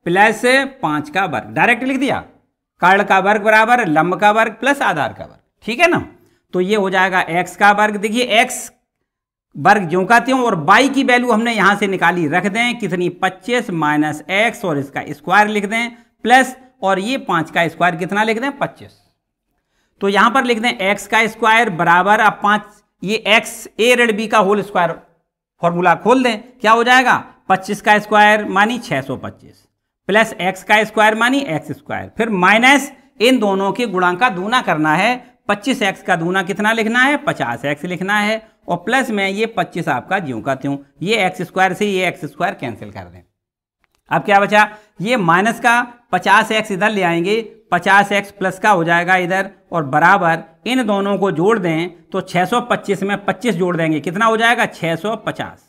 प्लस पांच का वर्ग डायरेक्ट लिख दिया कर्ण का वर्ग बराबर लंब का वर्ग प्लस आधार का वर्ग ठीक है ना तो ये हो जाएगा एक्स का वर्ग देखिए एक्स वर्ग जो का त्यों और बाई की वैल्यू हमने यहां से निकाली रख दें कितनी पच्चीस माइनस एक्स और इसका स्क्वायर लिख दें प्लस और ये पांच का स्क्वायर कितना लिख दें पच्चीस तो यहां पर लिख दें एक्स का स्क्वायर बराबर अब पांच ये एक्स ए रेड बी का होल स्क्वायर फॉर्मूला खोल दें क्या हो जाएगा पच्चीस का स्क्वायर मानी छः सौ पच्चीस प्लस एक्स का स्क्वायर मानी एक्स स्क्वायर फिर माइनस इन दोनों के गुणांक का दूना करना है पच्चीस एक्स का दूना कितना लिखना है पचास एक्स लिखना है और प्लस में ये पच्चीस आपका ज्यों का त्यों ये एक्स स्क्वायर से ये एक्स स्क्वायर कैंसिल कर दें अब क्या बचा ये माइनस का पचास एक्स इधर ले आएंगे पचास एक्स प्लस का हो जाएगा इधर और बराबर इन दोनों को जोड़ दें तो 625 में 25 जोड़ देंगे कितना हो जाएगा 650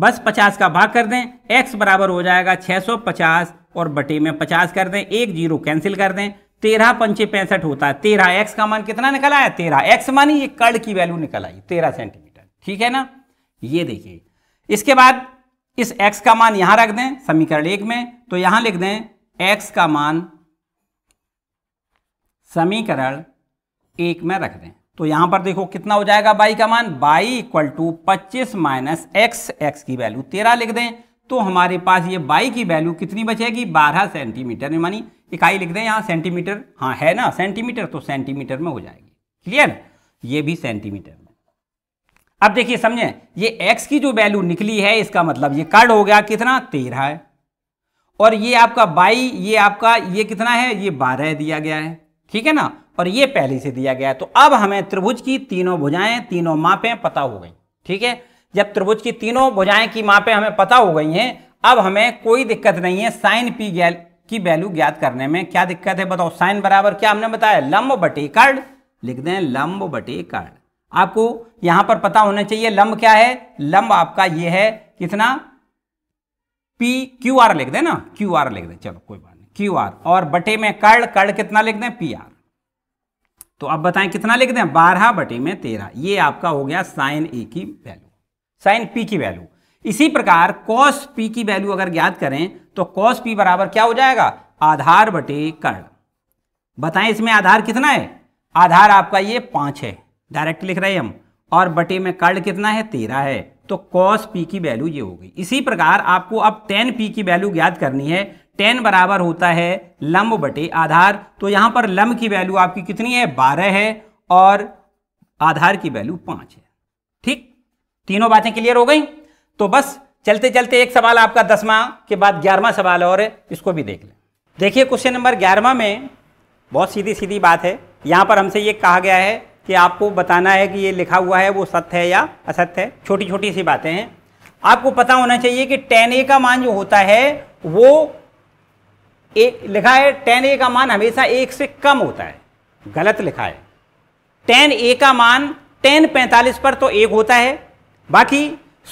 बस 50 का भाग कर दें एक्स बराबर हो जाएगा 650 और बटे में 50 कर दें एक जीरो कैंसिल कर दें तेरह पंचे पैंसठ होता है तेरह एक्स का मान कितना निकल आया तेरह एक्स मानी ये कड़ की वैल्यू निकल आई तेरह सेंटीमीटर ठीक है ना ये देखिए इसके बाद इस एक्स का मान यहां रख दें समीकरण एक में तो यहां लिख दें एक्स का मान समीकरण एक में रख दें तो यहां पर देखो कितना हो जाएगा बाई का मान बाई इक्वल टू पच्चीस माइनस एक्स एक्स की वैल्यू तेरह लिख दें तो हमारे पास ये बाई की वैल्यू कितनी बचेगी बारह सेंटीमीटर में मानी इकाई लिख दें यहां सेंटीमीटर हाँ है ना सेंटीमीटर तो सेंटीमीटर में हो जाएगी क्लियर ये भी सेंटीमीटर में अब देखिए समझे ये एक्स की जो वैल्यू निकली है इसका मतलब ये कट हो गया कितना तेरह है और ये आपका बाई ये आपका ये कितना है ये बारह दिया गया है ठीक है ना और ये पहले से दिया गया है तो अब हमें त्रिभुज की तीनों भुजाएं तीनों मापें पता हो गई ठीक है जब त्रिभुज की तीनों भुजाएं की मापें हमें पता हो गई हैं अब हमें कोई दिक्कत नहीं है साइन पी की वैल्यू ज्ञात करने में क्या दिक्कत है बताओ साइन बराबर क्या हमने बताया लंब बटे कर्ण लिख दें लंब बटे कर्ण आपको यहां पर पता होना चाहिए लंब क्या है लंब आपका यह है कितना पी क्यू आर लिख देना क्यू आर लिख दे चलो कोई बात नहीं क्यू आर और बटे में कर्ण कर्ण कितना लिख दें पी आर तो अब बताएं कितना लिख दें बारह बटे में तेरह ये आपका हो गया साइन ए की वैल्यू साइन पी की वैल्यू इसी प्रकार कॉस पी की वैल्यू अगर ज्ञात करें तो कॉस पी बराबर क्या हो जाएगा आधार बटे कर्ण बताएं इसमें आधार कितना है आधार आपका ये पांच है डायरेक्ट लिख रहे हैं हम और बटे में कर्ण कितना है तेरह है तो कॉस पी की वैल्यू ये हो गई इसी प्रकार आपको अब टेन पी की वैल्यू ज्ञात करनी है टेन बराबर होता है लंब बटे आधार तो यहां पर लंब की वैल्यू आपकी कितनी है बारह है और आधार की वैल्यू पांच है ठीक तीनों बातें क्लियर हो गई तो बस चलते चलते एक सवाल आपका दसवां के बाद ग्यारहवा सवाल और है इसको भी देख लें देखिए क्वेश्चन नंबर ग्यारहवा में बहुत सीधी सीधी बात है यहां पर हमसे ये कहा गया है कि आपको बताना है कि ये लिखा हुआ है वो सत्य है या असत्य है छोटी छोटी सी बातें हैं आपको पता होना चाहिए कि टेन ए का मान जो होता है वो ए लिखा है टेन ए का मान हमेशा एक से कम होता है गलत लिखा है टेन ए का मान टेन पैंतालीस पर तो एक होता है बाकी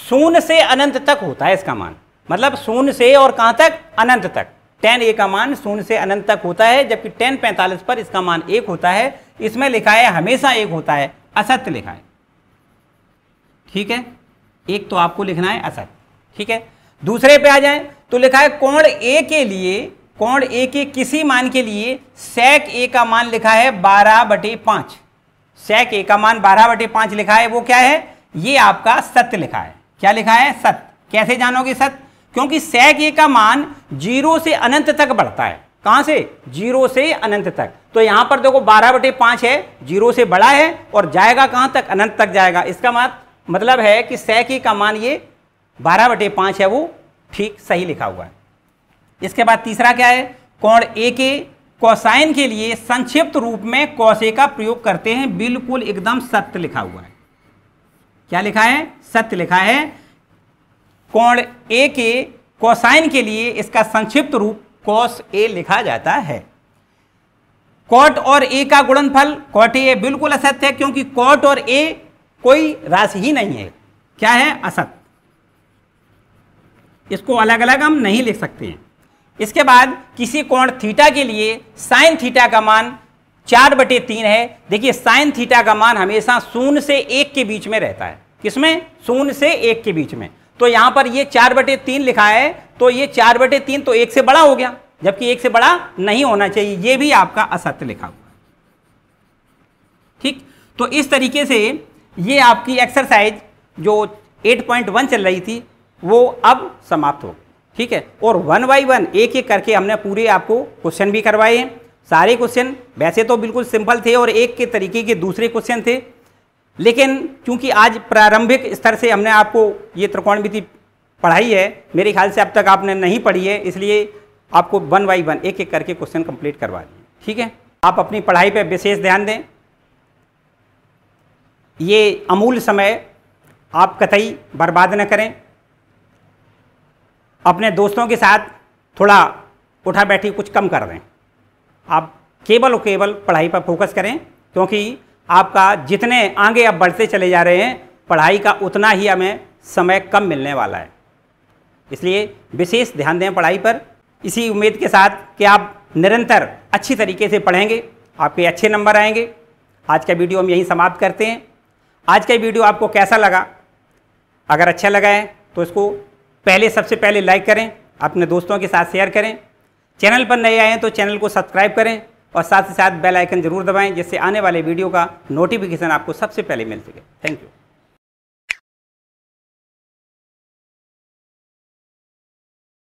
शून्य से अनंत तक होता है इसका मान मतलब शून्य से और कहाँ तक अनंत तक टेन ए का मान शून्य से अनंत तक होता है जबकि टेन पैंतालीस पर इसका मान एक होता है इसमें लिखा है हमेशा एक होता है असत्य लिखा है ठीक है एक तो आपको लिखना है असत्य ठीक है दूसरे पे आ जाए तो लिखा है कोण ए के लिए कोण ए के किसी मान के लिए सेक ए का मान लिखा है बारह बटे पांच सेक ए का मान बारह बटे पांच लिखा है वो क्या है ये आपका सत्य लिखा है क्या लिखा है सत्य कैसे जानोगे सत्य क्योंकि सेक ए का मान जीरो से अनंत तक बढ़ता है कहां से जीरो से अनंत तक तो यहां पर देखो बारह बटे पांच है जीरो से बड़ा है और जाएगा कहां तक अनंत तक जाएगा इसका मतलब है कि की का मान ये बारह बटे पांच है वो ठीक सही लिखा हुआ है इसके बाद तीसरा क्या है कोण ए के कोसाइन के लिए संक्षिप्त रूप में कौशे का प्रयोग करते हैं बिल्कुल एकदम सत्य लिखा हुआ है क्या लिखा है सत्य लिखा है कोण ए के कोसाइन के लिए इसका संक्षिप्त रूप कॉस ए लिखा जाता है कॉट और ए का गुणनफल कॉट ए बिल्कुल असत्य है क्योंकि कॉट और ए कोई राशि ही नहीं है क्या है असत इसको अलग अलग हम नहीं लिख सकते हैं इसके बाद किसी कोण थीटा के लिए साइन थीटा का मान चार बटे तीन है देखिए साइन थीटा का मान हमेशा शून्य से एक के बीच में रहता है किसमें शून्य से एक के बीच में तो यहां पर ये चार बटे तीन लिखा है तो ये चार बटे तीन तो एक से बड़ा हो गया जबकि एक से बड़ा नहीं होना चाहिए ये भी आपका असत्य लिखा हुआ ठीक तो इस तरीके से ये आपकी एक्सरसाइज जो 8.1 चल रही थी वो अब समाप्त हो ठीक है और वन बाई वन एक एक करके हमने पूरे आपको क्वेश्चन भी करवाए हैं सारे क्वेश्चन वैसे तो बिल्कुल सिंपल थे और एक के तरीके के दूसरे क्वेश्चन थे लेकिन क्योंकि आज प्रारंभिक स्तर से हमने आपको ये त्रिकोणविधि पढ़ाई है मेरे ख्याल से अब तक आपने नहीं पढ़ी है इसलिए आपको वन बाई वन एक एक करके क्वेश्चन कंप्लीट करवा दिए ठीक है आप अपनी पढ़ाई पर विशेष ध्यान दें ये अमूल समय आप कतई बर्बाद न करें अपने दोस्तों के साथ थोड़ा उठा बैठी कुछ कम कर दें आप केवल और केवल पढ़ाई पर फोकस करें क्योंकि आपका जितने आगे आप बढ़ते चले जा रहे हैं पढ़ाई का उतना ही हमें समय कम मिलने वाला है इसलिए विशेष ध्यान दें पढ़ाई पर इसी उम्मीद के साथ कि आप निरंतर अच्छी तरीके से पढ़ेंगे आपके अच्छे नंबर आएंगे आज का वीडियो हम यहीं समाप्त करते हैं आज का वीडियो आपको कैसा लगा अगर अच्छा लगा है तो इसको पहले सबसे पहले लाइक करें अपने दोस्तों के साथ शेयर करें चैनल पर नए आए हैं तो चैनल को सब्सक्राइब करें और साथ ही साथ बेल आइकन जरूर दबाएं जिससे आने वाले वीडियो का नोटिफिकेशन आपको सबसे पहले मिल सके थैंक यू